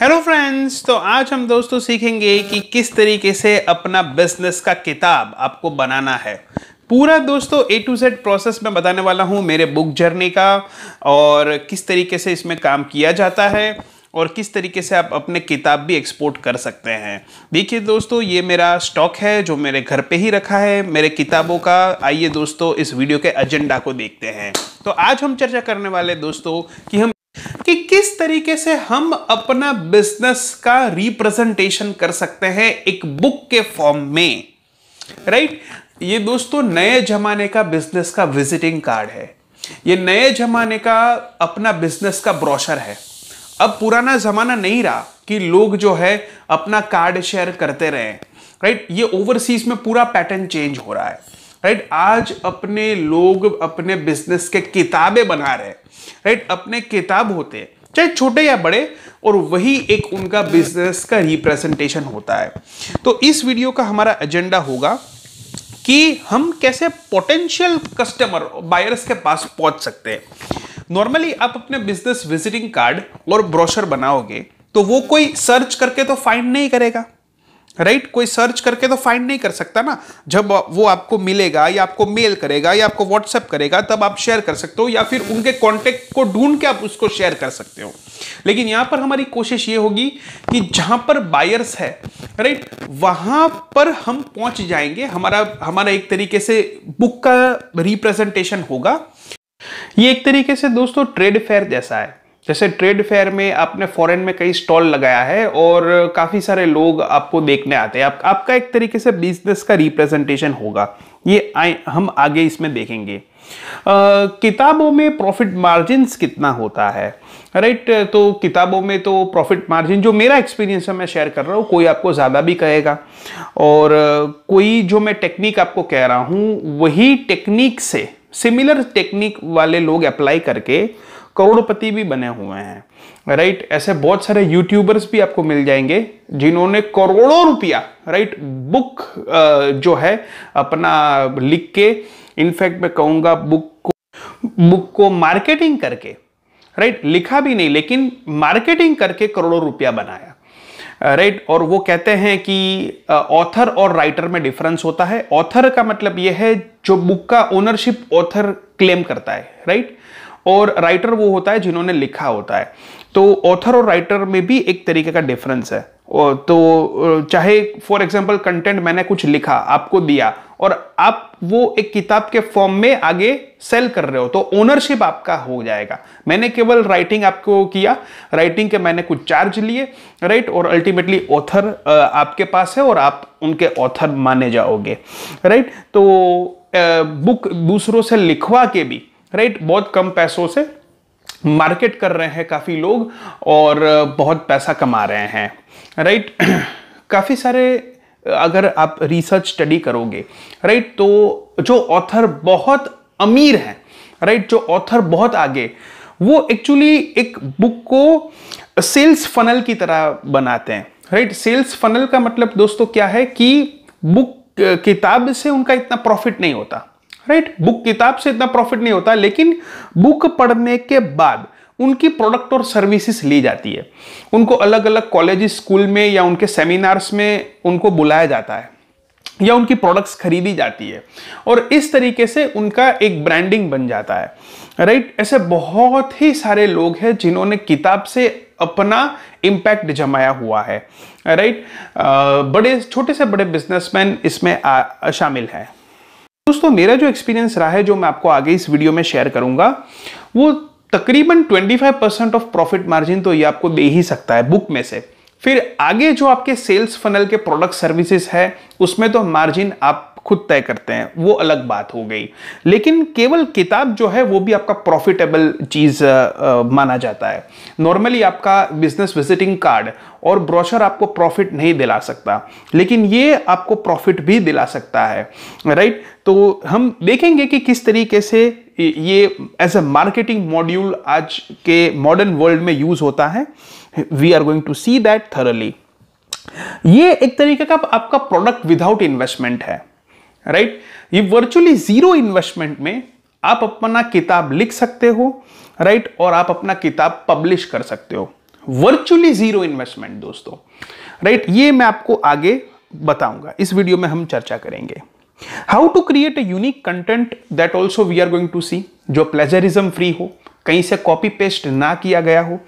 Hello friends तो आज हम दोस्तों सीखेंगे कि किस तरीके से अपना बिजनेस का किताब आपको बनाना है पूरा दोस्तों ए टू जेड प्रोसेस मैं बताने वाला हूँ मेरे बुक जर्नी का और किस तरीके से इसमें काम किया जाता है और किस तरीके से आप अपने किताब भी एक्सपोर्ट कर सकते हैं देखिए दोस्तों ये मेरा स्टॉक है जो मेरे घर पे ही रखा है मेरे किताबों का आइए दोस्तों इस वीडियो के एजेंडा को देखते हैं तो आज हम चर्चा करने वाले दोस्तों कि हम कि किस तरीके से हम अपना बिजनेस का रिप्रेजेंटेशन कर सकते हैं एक बुक के फॉर्म में राइट right? ये दोस्तों नए जमाने का बिजनेस का विजिटिंग कार्ड है ये नए जमाने का अपना बिजनेस का ब्रोशर है अब पुराना जमाना नहीं रहा कि लोग जो है अपना कार्ड शेयर करते रहे राइट right? ये ओवरसीज में पूरा पैटर्न चेंज हो रहा है राइट आज अपने लोग अपने बिजनेस के किताबें बना रहे हैं राइट अपने किताब होते हैं चाहे छोटे या बड़े और वही एक उनका बिजनेस का रिप्रेजेंटेशन होता है तो इस वीडियो का हमारा एजेंडा होगा कि हम कैसे पोटेंशियल कस्टमर बायर्स के पास पहुंच सकते हैं नॉर्मली आप अपने बिजनेस विजिटिंग कार्ड और ब्रोशर बनाओगे तो वो कोई सर्च करके तो फाइंड नहीं करेगा राइट right? कोई सर्च करके तो फाइंड नहीं कर सकता ना जब वो आपको मिलेगा या आपको मेल करेगा या आपको व्हाट्सएप करेगा तब आप शेयर कर सकते हो या फिर उनके कॉन्टेक्ट को ढूंढ के आप उसको शेयर कर सकते हो लेकिन यहां पर हमारी कोशिश ये होगी कि जहां पर बायर्स है राइट right? पर हम पहुंच जाएंगे हमारा हमारा एक तरीके से बुक का रिप्रेजेंटेशन होगा ये एक तरीके से दोस्तों ट्रेड फेयर जैसा है जैसे ट्रेड फेयर में आपने फॉरेन में कई स्टॉल लगाया है और काफ़ी सारे लोग आपको देखने आते हैं आप, आपका एक तरीके से बिजनेस का रिप्रेजेंटेशन होगा ये आए, हम आगे इसमें देखेंगे आ, किताबों में प्रॉफिट मार्जिन कितना होता है राइट तो किताबों में तो प्रॉफिट मार्जिन जो मेरा एक्सपीरियंस है मैं शेयर कर रहा हूँ कोई आपको ज़्यादा भी कहेगा और कोई जो मैं टेक्निक आपको कह रहा हूँ वही टेक्निक से सिमिलर टेक्निक वाले लोग अप्लाई करके करोड़पति भी बने हुए हैं राइट ऐसे बहुत सारे यूट्यूबर्स भी आपको मिल जाएंगे जिन्होंने करोड़ों रुपया राइट बुक जो है अपना लिख के इनफैक्ट मैं कहूंगा बुक को बुक को मार्केटिंग करके राइट लिखा भी नहीं लेकिन मार्केटिंग करके करोड़ों रुपया बनाया राइट right? और वो कहते हैं कि ऑथर और राइटर में डिफरेंस होता है ऑथर का मतलब यह है जो बुक का ओनरशिप ऑथर क्लेम करता है राइट right? और राइटर वो होता है जिन्होंने लिखा होता है तो ऑथर और राइटर में भी एक तरीके का डिफरेंस है तो चाहे फॉर एग्जाम्पल कंटेंट मैंने कुछ लिखा आपको दिया और आप वो एक किताब के फॉर्म में आगे सेल कर रहे हो तो ओनरशिप आपका हो जाएगा मैंने केवल राइटिंग आपको किया राइटिंग के मैंने कुछ चार्ज लिए राइट और अल्टीमेटली ऑथर आपके पास है और आप उनके ऑथर माने जाओगे राइट तो बुक दूसरों से लिखवा के भी राइट बहुत कम पैसों से मार्केट कर रहे हैं काफ़ी लोग और बहुत पैसा कमा रहे हैं राइट काफ़ी सारे अगर आप रिसर्च स्टडी करोगे राइट तो जो ऑथर बहुत अमीर हैं राइट जो ऑथर बहुत आगे वो एक्चुअली एक बुक को सेल्स फनल की तरह बनाते हैं राइट सेल्स फनल का मतलब दोस्तों क्या है कि बुक किताब से उनका इतना प्रॉफिट नहीं होता राइट right? बुक किताब से इतना प्रॉफिट नहीं होता लेकिन बुक पढ़ने के बाद उनकी प्रोडक्ट और सर्विसेज ली जाती है उनको अलग अलग कॉलेज स्कूल में या उनके सेमिनार्स में उनको बुलाया जाता है या उनकी प्रोडक्ट्स खरीदी जाती है और इस तरीके से उनका एक ब्रांडिंग बन जाता है राइट ऐसे बहुत ही सारे लोग हैं जिन्होंने किताब से अपना इम्पैक्ट जमाया हुआ है राइट बड़े छोटे से बड़े बिजनेसमैन इसमें शामिल हैं दोस्तों मेरा जो एक्सपीरियंस रहा है जो मैं आपको आगे इस वीडियो में शेयर करूंगा वो तकरीबन 25 परसेंट ऑफ प्रॉफिट मार्जिन तो ये आपको दे ही सकता है बुक में से फिर आगे जो आपके सेल्स फनल के प्रोडक्ट सर्विसेज है उसमें तो मार्जिन आप खुद तय करते हैं वो अलग बात हो गई लेकिन केवल किताब जो है वो भी आपका प्रॉफिटेबल चीज़ माना जाता है नॉर्मली आपका बिजनेस विजिटिंग कार्ड और ब्रोशर आपको प्रॉफिट नहीं दिला सकता लेकिन ये आपको प्रॉफिट भी दिला सकता है राइट तो हम देखेंगे कि किस तरीके से ये एज अ मार्केटिंग मॉड्यूल आज के मॉडर्न वर्ल्ड में यूज होता है we are going to see that thoroughly ये एक तरीके का आपका प्रोडक्ट विदाउट इन्वेस्टमेंट है राइट ये वर्चुअली जीरो इन्वेस्टमेंट में आप अपना किताब लिख सकते हो राइट और आप अपना किताब पब्लिश कर सकते हो वर्चुअली जीरो इन्वेस्टमेंट दोस्तों राइट ये मैं आपको आगे बताऊंगा इस वीडियो में हम चर्चा करेंगे how to create a unique content that also we are going to see जो प्लेजरिज्म फ्री हो कहीं से कॉपी पेस्ट ना किया गया हो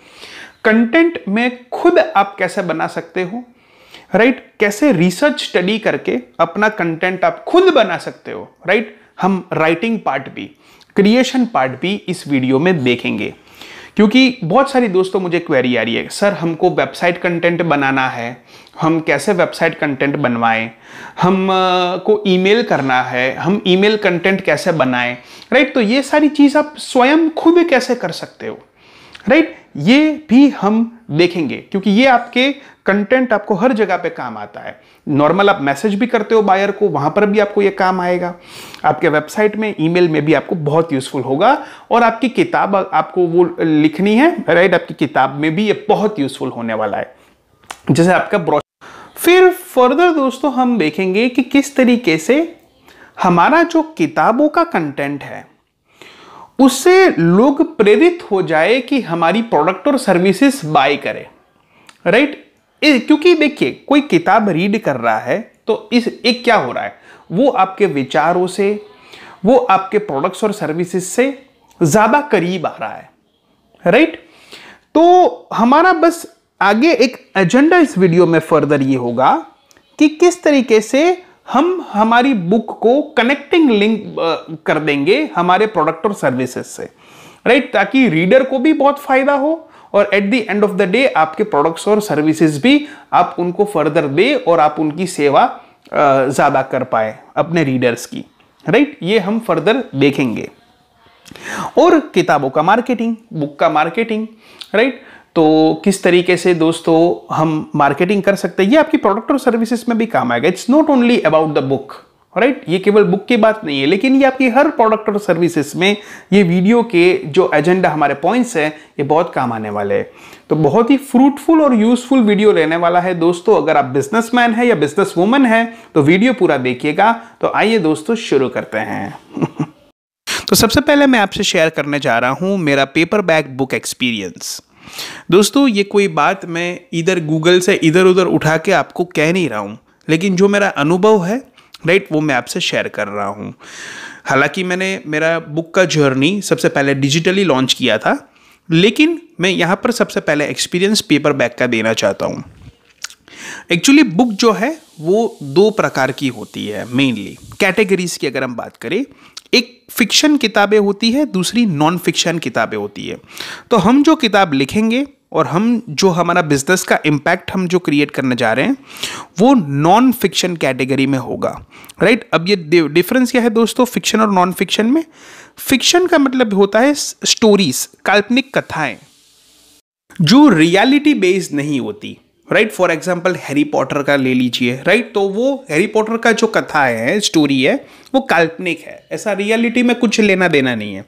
कंटेंट में खुद आप कैसे बना सकते हो राइट right? कैसे रिसर्च स्टडी करके अपना कंटेंट आप खुद बना सकते हो राइट right? हम राइटिंग पार्ट भी क्रिएशन पार्ट भी इस वीडियो में देखेंगे क्योंकि बहुत सारी दोस्तों मुझे क्वेरी आ रही है सर हमको वेबसाइट कंटेंट बनाना है हम कैसे वेबसाइट कंटेंट बनवाएं हम को ईमेल करना है हम ईमेल कंटेंट कैसे बनाएं राइट right? तो ये सारी चीज़ आप स्वयं खुद कैसे कर सकते हो राइट right? ये भी हम देखेंगे क्योंकि ये आपके कंटेंट आपको हर जगह पे काम आता है नॉर्मल आप मैसेज भी करते हो बायर को वहां पर भी आपको ये काम आएगा आपके वेबसाइट में ईमेल में भी आपको बहुत यूज़फुल होगा और आपकी किताब आपको वो लिखनी है राइट आपकी किताब में भी ये बहुत यूज़फुल होने वाला है जैसे आपका ब्रॉ फिर फर्दर दोस्तों हम देखेंगे कि किस तरीके से हमारा जो किताबों का कंटेंट है उससे लोग प्रेरित हो जाए कि हमारी प्रोडक्ट और सर्विसेज बाय करें राइट क्योंकि देखिए कोई किताब रीड कर रहा है तो इस एक क्या हो रहा है वो आपके विचारों से वो आपके प्रोडक्ट्स और सर्विसेज से ज़्यादा करीब आ रहा है राइट तो हमारा बस आगे एक एजेंडा इस वीडियो में फर्दर ये होगा कि किस तरीके से हम हमारी बुक को कनेक्टिंग लिंक कर देंगे हमारे प्रोडक्ट और सर्विसेज से राइट ताकि रीडर को भी बहुत फायदा हो और at the end of the day आपके प्रोडक्ट्स और सर्विसेज भी आप उनको फर्दर दे और आप उनकी सेवा ज़्यादा कर पाए अपने रीडर्स की राइट ये हम फर्दर देखेंगे और किताबों का मार्केटिंग बुक का मार्केटिंग राइट तो किस तरीके से दोस्तों हम मार्केटिंग कर सकते हैं ये आपकी प्रोडक्ट और सर्विसेज में भी काम आएगा it's not only about the book right ये केवल बुक की बात नहीं है लेकिन ये आपकी हर प्रोडक्ट और सर्विसेज में ये वीडियो के जो एजेंडा हमारे पॉइंट्स हैं ये बहुत काम आने वाले हैं तो बहुत ही फ्रूटफुल और यूजफुल वीडियो रहने वाला है दोस्तों अगर आप बिजनेसमैन है या बिजनेस वुमन है तो वीडियो पूरा देखिएगा तो आइए दोस्तों शुरू करते हैं तो सबसे पहले मैं आपसे शेयर करने जा रहा हूँ मेरा पेपर बैग बुक एक्सपीरियंस दोस्तों ये कोई बात मैं इधर गूगल से इधर उधर उठा के आपको कह नहीं रहा हूँ लेकिन जो मेरा अनुभव है राइट वो मैं आपसे शेयर कर रहा हूँ हालांकि मैंने मेरा बुक का जर्नी सबसे पहले डिजिटली लॉन्च किया था लेकिन मैं यहाँ पर सबसे पहले एक्सपीरियंस पेपर बैग का देना चाहता हूँ एक्चुअली बुक जो है वो दो प्रकार की होती है मेनली कैटेगरीज की अगर हम बात करें एक फिक्शन किताबें होती है दूसरी नॉन फिक्शन किताबें होती है तो हम जो किताब लिखेंगे और हम जो हमारा बिजनेस का इम्पैक्ट हम जो क्रिएट करने जा रहे हैं वो नॉन फिक्शन कैटेगरी में होगा राइट right? अब ये डिफरेंस क्या है दोस्तों फिक्शन और नॉन फिक्शन में फिक्शन का मतलब होता है स्टोरीज काल्पनिक कथाएं जो रियलिटी बेस्ड नहीं होती right for example Harry Potter का ले लीजिए राइट तो वो हैरी पॉटर का जो कथा है स्टोरी है वो काल्पनिक है ऐसा रियलिटी में कुछ लेना देना नहीं है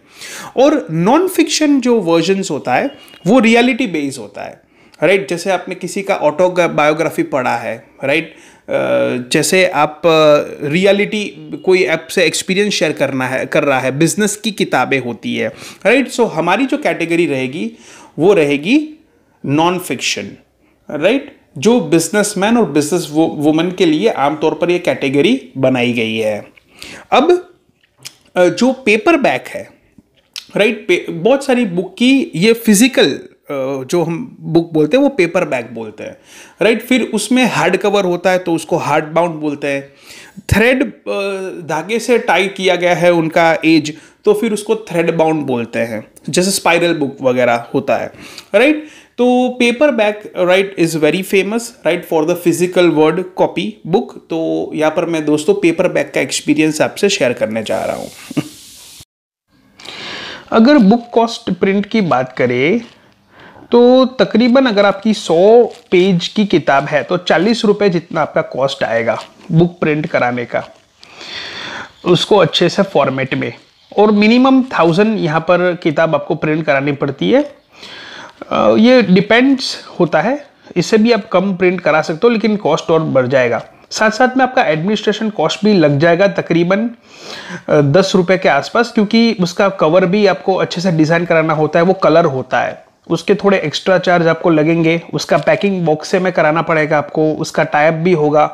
और नॉन फिक्शन जो वर्जन्स होता है वो रियलिटी बेस्ड होता है राइट right? जैसे आपने किसी का ऑटो बायोग्राफी पढ़ा है राइट right? जैसे आप रियलिटी कोई ऐप से एक्सपीरियंस शेयर करना है कर रहा है बिजनेस की किताबें होती है राइट right? सो so, हमारी जो कैटेगरी रहेगी वो रहेगी नॉन फिक्शन राइट जो बिजनेसमैन और बिजनेस वुमेन के लिए आमतौर पर ये कैटेगरी बनाई गई है अब जो पेपर बैक है राइट बहुत सारी बुक की ये फिजिकल जो हम बुक बोलते हैं वो पेपर बैग बोलते हैं राइट फिर उसमें हार्ड कवर होता है तो उसको हार्ड बाउंड बोलते हैं थ्रेड धागे से टाई किया गया है उनका एज तो फिर उसको थ्रेड बाउंड बोलते हैं जैसे स्पाइरल बुक वगैरह होता है राइट तो paper back right is very famous right for the physical word copy book तो यहाँ पर मैं दोस्तों पेपर बैक का एक्सपीरियंस आपसे शेयर करने जा रहा हूँ अगर बुक कॉस्ट प्रिंट की बात करें तो तकरीबन अगर आपकी 100 पेज की किताब है तो चालीस रुपये जितना आपका कॉस्ट आएगा बुक प्रिंट कराने का उसको अच्छे से फॉर्मेट में और मिनिमम थाउजेंड यहाँ पर किताब आपको प्रिंट करानी पड़ती है ये डिपेंड्स होता है इससे भी आप कम प्रिंट करा सकते हो लेकिन कॉस्ट और बढ़ जाएगा साथ साथ में आपका एडमिनिस्ट्रेशन कॉस्ट भी लग जाएगा तकरीबन दस रुपये के आसपास क्योंकि उसका कवर भी आपको अच्छे से डिज़ाइन कराना होता है वो कलर होता है उसके थोड़े एक्स्ट्रा चार्ज आपको लगेंगे उसका पैकिंग बॉक्स से में कराना पड़ेगा आपको उसका टाइप भी होगा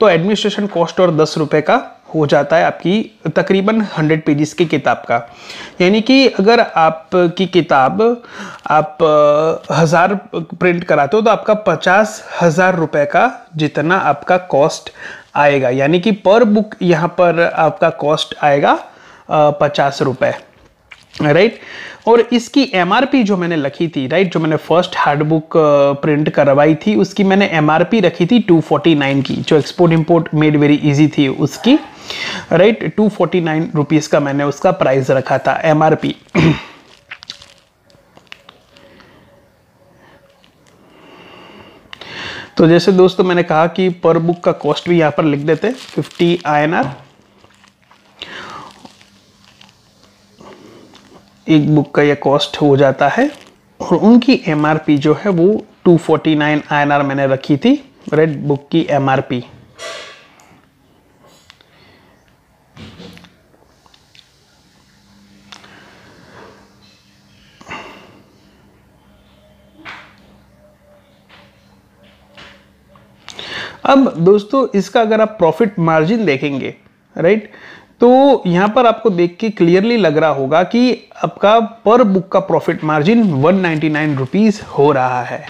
तो एडमिनिस्ट्रेशन कॉस्ट और दस रुपये का हो जाता है आपकी तकरीबन 100 पेजेस की किताब का यानी कि अगर आपकी किताब आप हज़ार प्रिंट कराते हो तो आपका पचास हज़ार रुपये का जितना आपका कॉस्ट आएगा यानी कि पर बुक यहाँ पर आपका कॉस्ट आएगा पचास रुपये राइट और इसकी एम जो मैंने लिखी थी राइट जो मैंने फर्स्ट हार्ड बुक प्रिंट करवाई थी उसकी मैंने एम रखी थी 249 की जो export import made very easy थी उसकी right two forty nine rupees का मैंने उसका प्राइस रखा था एम आर पी तो जैसे दोस्तों मैंने कहा कि पर बुक का कॉस्ट भी यहां पर लिख देते फिफ्टी आई एन आर एक बुक का ये कॉस्ट हो जाता है और उनकी एमआरपी जो है वो 249 आईएनआर मैंने रखी थी रेड बुक की एमआरपी अब दोस्तों इसका अगर आप प्रॉफिट मार्जिन देखेंगे राइट तो यहाँ पर आपको देख के क्लियरली लग रहा होगा कि आपका पर बुक का प्रॉफिट मार्जिन वन नाइन्टी हो रहा है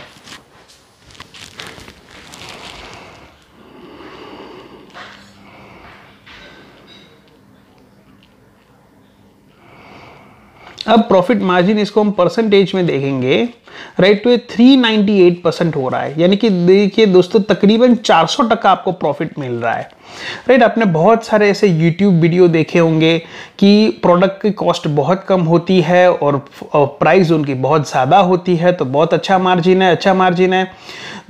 अब प्रॉफिट मार्जिन इसको हम परसेंटेज में देखेंगे राइट तो ये 398 परसेंट हो रहा है यानी कि देखिए दोस्तों तकरीबन 400 टका आपको प्रॉफिट मिल रहा है राइट आपने बहुत सारे ऐसे यूट्यूब वीडियो देखे होंगे कि प्रोडक्ट की कॉस्ट बहुत कम होती है और प्राइस उनकी बहुत ज़्यादा होती है तो बहुत अच्छा मार्जिन है अच्छा मार्जिन है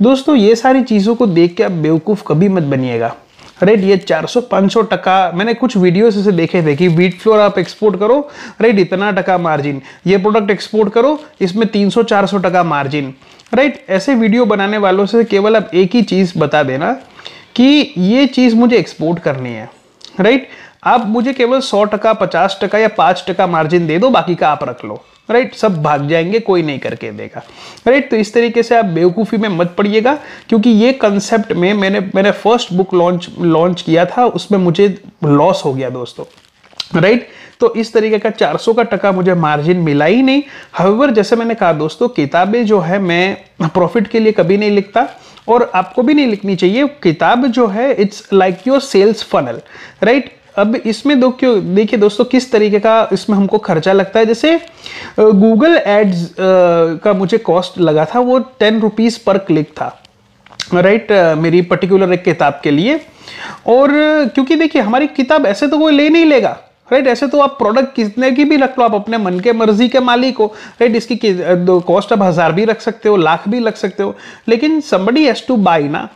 दोस्तों ये सारी चीज़ों को देख के आप बेवकूफ़ कभी मत बनिएगा राइट ये 400 500 टका मैंने कुछ वीडियोस से देखे थे कि वीट फ्लोर आप एक्सपोर्ट करो राइट इतना टका मार्जिन ये प्रोडक्ट एक्सपोर्ट करो इसमें 300 400 टका मार्जिन राइट ऐसे वीडियो बनाने वालों से केवल आप एक ही चीज़ बता देना कि ये चीज़ मुझे एक्सपोर्ट करनी है राइट आप मुझे केवल सौ टका पचास टका या पाँच टका मार्जिन दे दो बाकी का आप रख लो राइट सब भाग जाएंगे कोई नहीं करके देगा राइट तो इस तरीके से आप बेवकूफ़ी में मत पड़िएगा क्योंकि ये कंसेप्ट में मैंने मैंने फर्स्ट बुक लॉन्च लॉन्च किया था उसमें मुझे लॉस हो गया दोस्तों राइट तो इस तरीके का 400 का टका मुझे मार्जिन मिला ही नहीं हवेवर जैसे मैंने कहा दोस्तों किताबें जो है मैं प्रॉफिट के लिए कभी नहीं लिखता और आपको भी नहीं लिखनी चाहिए किताब जो है it's like your sales funnel right अब इसमें दो क्यों देखिए दोस्तों किस तरीके का इसमें हमको खर्चा लगता है जैसे गूगल एड्स का मुझे कॉस्ट लगा था वो टेन रुपीज़ पर क्लिक था राइट मेरी पर्टिकुलर एक किताब के लिए और क्योंकि देखिए हमारी किताब ऐसे तो कोई ले नहीं लेगा राइट ऐसे तो आप प्रोडक्ट कितने की भी रख लो आप अपने मन के मर्जी के मालिक हो राइट इसकी कॉस्ट आप हज़ार भी रख सकते हो लाख भी रख सकते हो लेकिन समबडी हैज़ टू बाई ना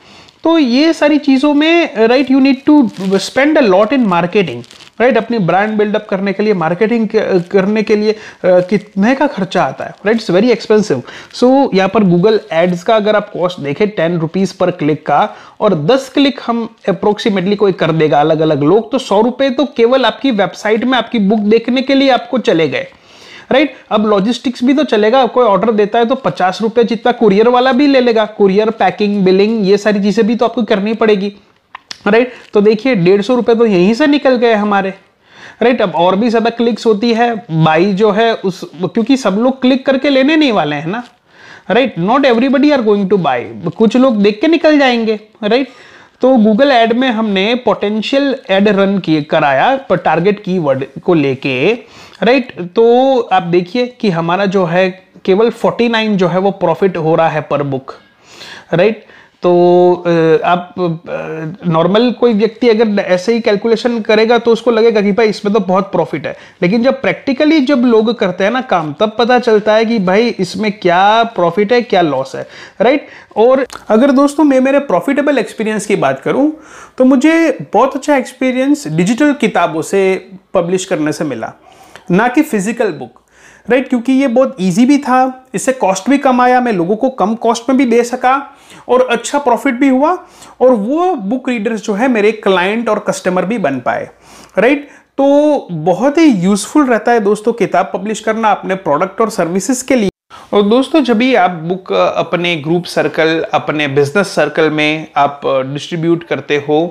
तो ये सारी चीज़ों में right you need to spend a lot in marketing right अपनी ब्रांड बिल्डअप करने के लिए मार्केटिंग करने के लिए कितने का खर्चा आता है right it's very expensive so यहाँ पर गूगल एड्स का अगर आप कॉस्ट देखें टेन रुपीज़ पर क्लिक का और दस क्लिक हम अप्रोक्सीमेटली कोई कर देगा अलग अलग लोग तो सौ रुपये तो केवल आपकी वेबसाइट में आपकी बुक देखने के लिए आपको चले गए राइट अब लॉजिस्टिक्स भी तो चलेगा कोई ऑर्डर देता है तो पचास रुपया जितना कुरियर वाला भी ले लेगा कुरियर पैकिंग बिलिंग ये सारी चीज़ें भी तो आपको करनी पड़ेगी राइट तो देखिए डेढ़ सौ रुपये तो यहीं से निकल गए हमारे राइट अब और भी ज़्यादा क्लिक्स होती है बाई जो है उस क्योंकि सब लोग क्लिक करके लेने नहीं वाले हैं ना right not everybody are going to buy कुछ लोग देख के निकल जाएंगे राइट right? तो गूगल एड में हमने पोटेंशियल एड रन किए कराया पर टारगेट कीवर्ड को लेके राइट तो आप देखिए कि हमारा जो है केवल 49 जो है वो प्रॉफिट हो रहा है पर बुक राइट right? तो आप नॉर्मल कोई व्यक्ति अगर ऐसे ही कैलकुलेशन करेगा तो उसको लगेगा कि भाई इसमें तो बहुत प्रॉफिट है लेकिन जब प्रैक्टिकली जब लोग करते हैं ना काम तब पता चलता है कि भाई इसमें क्या प्रॉफिट है क्या लॉस है राइट और अगर दोस्तों मैं मेरे प्रॉफिटेबल एक्सपीरियंस की बात करूं तो मुझे बहुत अच्छा एक्सपीरियंस डिजिटल किताबों से पब्लिश करने से मिला ना कि फिजिकल बुक राइट क्योंकि ये बहुत ईजी भी था इससे कॉस्ट भी कम आया मैं लोगों को कम कॉस्ट में भी दे सका और अच्छा प्रॉफिट भी हुआ और वो बुक रीडर्स जो है मेरे क्लाइंट और कस्टमर भी बन पाए राइट तो बहुत ही यूजफुल रहता है दोस्तों किताब पब्लिश करना अपने प्रोडक्ट और सर्विसेज के लिए और दोस्तों जब भी आप बुक अपने ग्रुप सर्कल अपने बिजनेस सर्कल में आप डिस्ट्रीब्यूट करते हो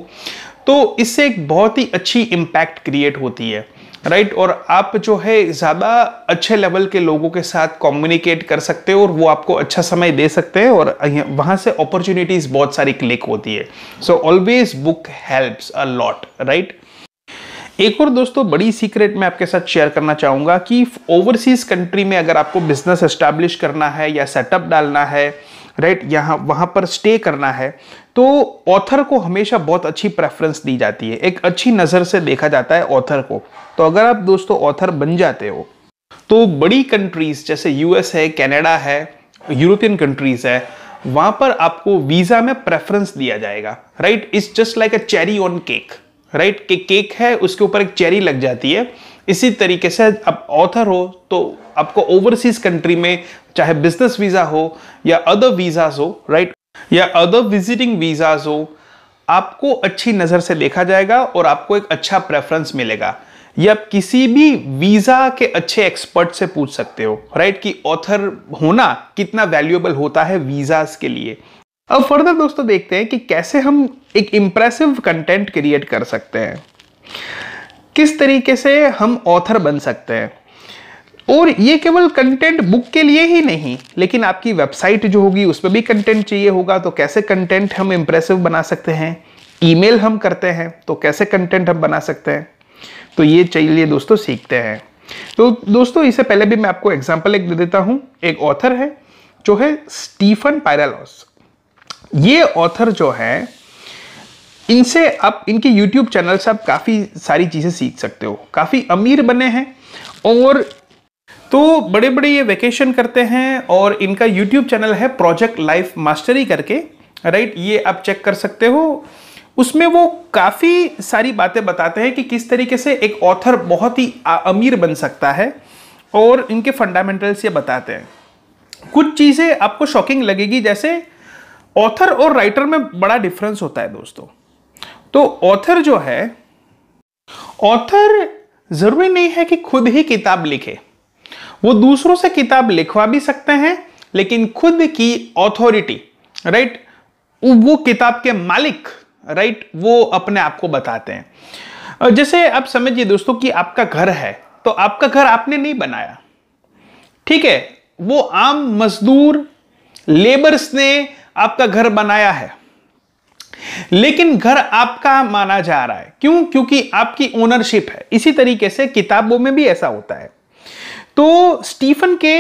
तो इससे एक बहुत ही अच्छी इम्पैक्ट क्रिएट होती है राइट और आप जो है ज़्यादा अच्छे लेवल के लोगों के साथ कम्युनिकेट कर सकते हो और वो आपको अच्छा समय दे सकते हैं और वहां से अपॉर्चुनिटीज़ बहुत सारी क्लिक होती है so always book helps a lot right एक और दोस्तों बड़ी सीक्रेट मैं आपके साथ शेयर करना चाहूंगा कि ओवरसीज कंट्री में अगर आपको बिजनेस एस्टैब्लिश करना है या सेटअप डालना है राइट यहाँ वहाँ पर स्टे करना है तो ऑथर को हमेशा बहुत अच्छी प्रेफरेंस दी जाती है एक अच्छी नज़र से देखा जाता है ऑथर को तो अगर आप दोस्तों ऑथर बन जाते हो तो बड़ी कंट्रीज़ जैसे यूएस है कनाडा है यूरोपियन कंट्रीज़ है वहाँ पर आपको वीज़ा में प्रेफरेंस दिया जाएगा right it's just like a cherry on cake right के केक है उसके ऊपर एक चेरी लग जाती है इसी तरीके से आप ऑथर हो तो आपको ओवरसीज कंट्री में चाहे बिजनेस वीज़ा हो या अदर वीज़ाज हो राइट या अदर विजिटिंग वीज़ाज हो आपको अच्छी नज़र से देखा जाएगा और आपको एक अच्छा प्रेफरेंस मिलेगा या किसी भी वीज़ा के अच्छे एक्सपर्ट से पूछ सकते हो राइट कि ऑथर होना कितना वैल्यूएबल होता है वीज़ाज के लिए अब फर्दर दोस्तों देखते हैं कि कैसे हम एक इम्प्रेसिव कंटेंट क्रिएट कर सकते हैं किस तरीके से हम ऑथर बन सकते हैं और ये केवल कंटेंट बुक के लिए ही नहीं लेकिन आपकी वेबसाइट जो होगी उस पर भी कंटेंट चाहिए होगा तो कैसे कंटेंट हम इम्प्रेसिव बना सकते हैं ईमेल हम करते हैं तो कैसे कंटेंट हम बना सकते हैं तो ये चलिए दोस्तों सीखते हैं तो दोस्तों इससे पहले भी मैं आपको एग्जाम्पल एक दे देता हूँ एक ऑथर है जो है स्टीफन पायरालॉस ये ऑथर जो है इनसे आप इनके यूट्यूब चैनल से आप काफ़ी सारी चीज़ें सीख सकते हो काफ़ी अमीर बने हैं और तो बड़े बड़े ये वैकेशन करते हैं और इनका यूट्यूब चैनल है प्रोजेक्ट लाइफ मास्टरी करके राइट ये आप चेक कर सकते हो उसमें वो काफ़ी सारी बातें बताते हैं कि किस तरीके से एक ऑथर बहुत ही अमीर बन सकता है और इनके फंडामेंटल्स ये बताते हैं कुछ चीज़ें आपको शॉकिंग लगेगी जैसे ऑथर और राइटर में बड़ा डिफरेंस होता है दोस्तों तो ऑथर जो है ऑथर जरूरी नहीं है कि खुद ही किताब लिखे वो दूसरों से किताब लिखवा भी सकते हैं लेकिन खुद की ऑथोरिटी राइट वो किताब के मालिक राइट वो अपने आप को बताते हैं जैसे आप समझिए दोस्तों कि आपका घर है तो आपका घर आपने नहीं बनाया ठीक है वो आम मजदूर लेबर्स ने आपका घर बनाया है लेकिन घर आपका माना जा रहा है क्यों क्योंकि आपकी ओनरशिप है इसी तरीके से किताबों में भी ऐसा होता है तो स्टीफन के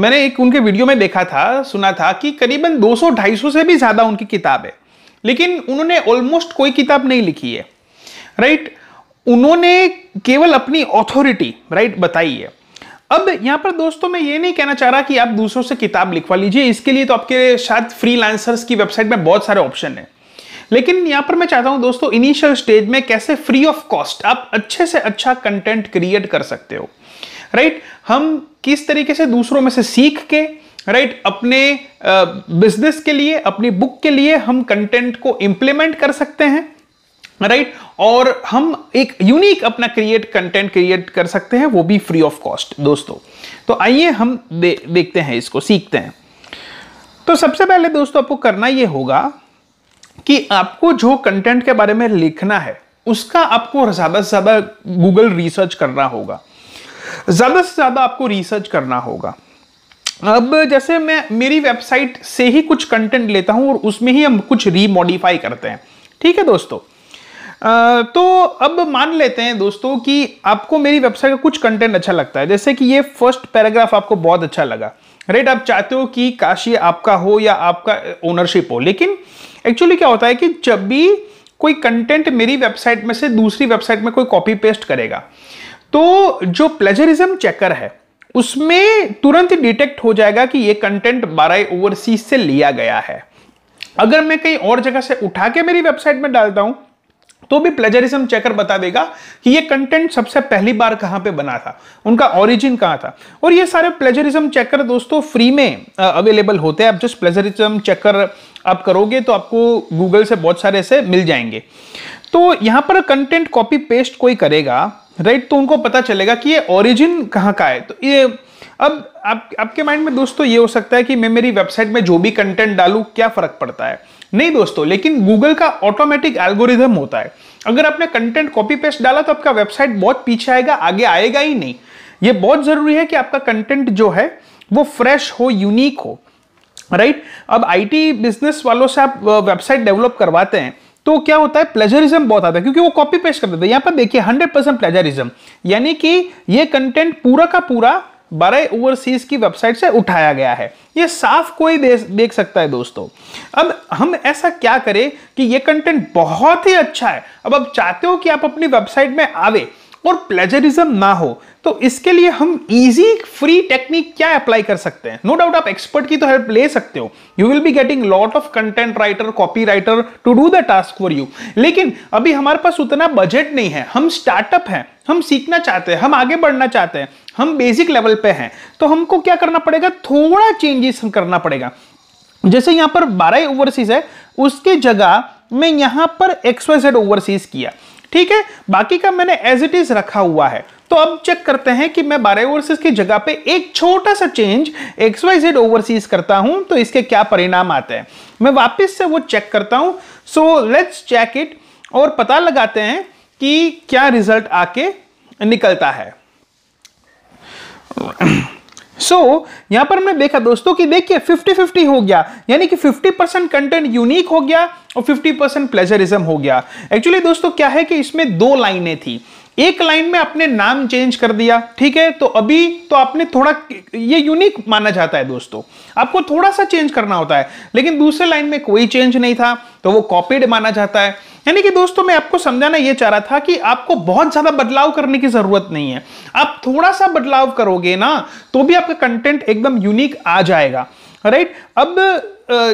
मैंने एक उनके वीडियो में देखा था सुना था कि करीबन 200-250 से भी ज़्यादा उनकी किताब है लेकिन उन्होंने ऑलमोस्ट कोई किताब नहीं लिखी है राइट उन्होंने केवल अपनी ऑथोरिटी राइट बताई है अब यहां पर दोस्तों मैं ये नहीं कहना चाह रहा कि आप दूसरों से किताब लिखवा लीजिए इसके लिए तो आपके शायद फ्री की वेबसाइट में बहुत सारे ऑप्शन है लेकिन यहां पर मैं चाहता हूँ दोस्तों इनिशियल स्टेज में कैसे फ्री ऑफ कॉस्ट आप अच्छे से अच्छा कंटेंट क्रिएट कर सकते हो राइट right? हम किस तरीके से दूसरों में से सीख के राइट right? अपने बिजनेस के लिए अपनी बुक के लिए हम कंटेंट को इंप्लीमेंट कर सकते हैं राइट right? और हम एक यूनिक अपना क्रिएट कंटेंट क्रिएट कर सकते हैं वो भी फ्री ऑफ कॉस्ट दोस्तों तो आइए हम दे, देखते हैं इसको सीखते हैं तो सबसे पहले दोस्तों आपको करना ये होगा कि आपको जो कंटेंट के बारे में लिखना है उसका आपको ज़्यादा से ज़्यादा गूगल रिसर्च करना होगा ज़्यादा से ज़्यादा आपको रिसर्च करना होगा अब जैसे मैं मेरी वेबसाइट से ही कुछ कंटेंट लेता हूं और उसमें ही हम कुछ रीमॉडिफाई करते हैं ठीक है दोस्तों तो अब मान लेते हैं दोस्तों कि आपको मेरी वेबसाइट का कुछ कंटेंट अच्छा लगता है जैसे कि ये फर्स्ट पैराग्राफ आपको बहुत अच्छा लगा राइट आप चाहते हो कि काशी आपका हो या आपका ओनरशिप हो लेकिन एक्चुअली क्या होता है कि जब भी कोई कंटेंट मेरी वेबसाइट में से दूसरी वेबसाइट में कोई कॉपी पेस्ट करेगा तो जो प्लेजरिज्म चेकर है उसमें तुरंत डिटेक्ट हो जाएगा कि ये कंटेंट बारह ओवरसीज से लिया गया है अगर मैं कहीं और जगह से उठा के मेरी वेबसाइट में डालता हूं तो भी प्लेजरिज्म चेकर बता देगा कि ये कंटेंट सबसे पहली बार कहां पे बना था उनका ओरिजिन कहां था और ये सारे प्लेजरिज्म चेकर दोस्तों फ्री में अवेलेबल होते हैं आप जस्ट प्लेजरिज्म चेकर आप करोगे तो आपको गूगल से बहुत सारे ऐसे मिल जाएंगे तो यहाँ पर कंटेंट कॉपी पेस्ट कोई करेगा राइट तो उनको पता चलेगा कि ये ओरिजिन कहाँ का है तो ये अब आप आपके माइंड में दोस्तों ये हो सकता है कि मैं मेरी वेबसाइट में जो भी कंटेंट डालू क्या फ़र्क पड़ता है नहीं दोस्तों लेकिन गूगल का ऑटोमेटिक एल्गोरिदम होता है अगर आपने कंटेंट कॉपी पेस्ट डाला तो आपका वेबसाइट बहुत पीछे आएगा आगे आएगा ही नहीं ये बहुत ज़रूरी है कि आपका कंटेंट जो है वो फ्रेश हो यूनिक हो राइट अब आईटी बिजनेस वालों से आप वेबसाइट डेवलप करवाते हैं तो क्या होता है प्लेजरिज्म बहुत आता है क्योंकि वो कॉपी पेस्ट कर देते हैं यहां पर देखिए हंड्रेड परसेंट प्लेजरिज्म यानी कि ये कंटेंट पूरा का पूरा बारह ओवरसीज की वेबसाइट से उठाया गया है ये साफ कोई देख सकता है दोस्तों अब हम ऐसा क्या करें कि ये कंटेंट बहुत ही अच्छा है अब आप चाहते हो कि आप अपनी वेबसाइट में आवे और प्लेजरिज्म ना हो तो इसके लिए हम इजी फ्री टेक्निक क्या अप्लाई कर सकते हैं नो no डाउट आप एक्सपर्ट की तो हेल्प ले सकते हो you will be getting lot of content writer copy writer to do the task for you लेकिन अभी हमारे पास उतना बजट नहीं है हम स्टार्टअप हैं हम सीखना चाहते हैं हम आगे बढ़ना चाहते हैं हम बेसिक लेवल पे हैं तो हमको क्या करना पड़ेगा थोड़ा चेंजेस करना पड़ेगा जैसे यहाँ पर बारह ओवरसीज है उसके जगह मैं यहाँ पर एक्सवाइजेड ओवरसीज किया ठीक है बाकी का मैंने एज इट इज रखा हुआ है तो अब चेक करते हैं कि मैं बारह ओवरसीज की जगह पे एक छोटा सा change X Y Z overseas करता हूं तो इसके क्या परिणाम आते हैं मैं वापस से वो चेक करता हूं सो लेट्स चेक इट और पता लगाते हैं कि क्या रिजल्ट आके निकलता है सो so, यहां पर हमने देखा दोस्तों कि देखिए 50-50 हो गया यानी कि 50 परसेंट कंटेंट यूनिक हो गया और 50 परसेंट प्लेजरिज्म हो गया एक्चुअली दोस्तों क्या है कि इसमें दो लाइनें थी एक लाइन में आपने नाम चेंज कर दिया ठीक है तो अभी तो आपने थोड़ा ये यूनिक माना जाता है दोस्तों आपको थोड़ा सा चेंज करना होता है लेकिन दूसरे लाइन में कोई चेंज नहीं था तो वो कॉपीड माना जाता है यानी कि दोस्तों मैं आपको समझाना यह चाह रहा था कि आपको बहुत ज्यादा बदलाव करने की जरूरत नहीं है आप थोड़ा सा बदलाव करोगे ना तो भी आपका कंटेंट एकदम यूनिक आ जाएगा राइट अब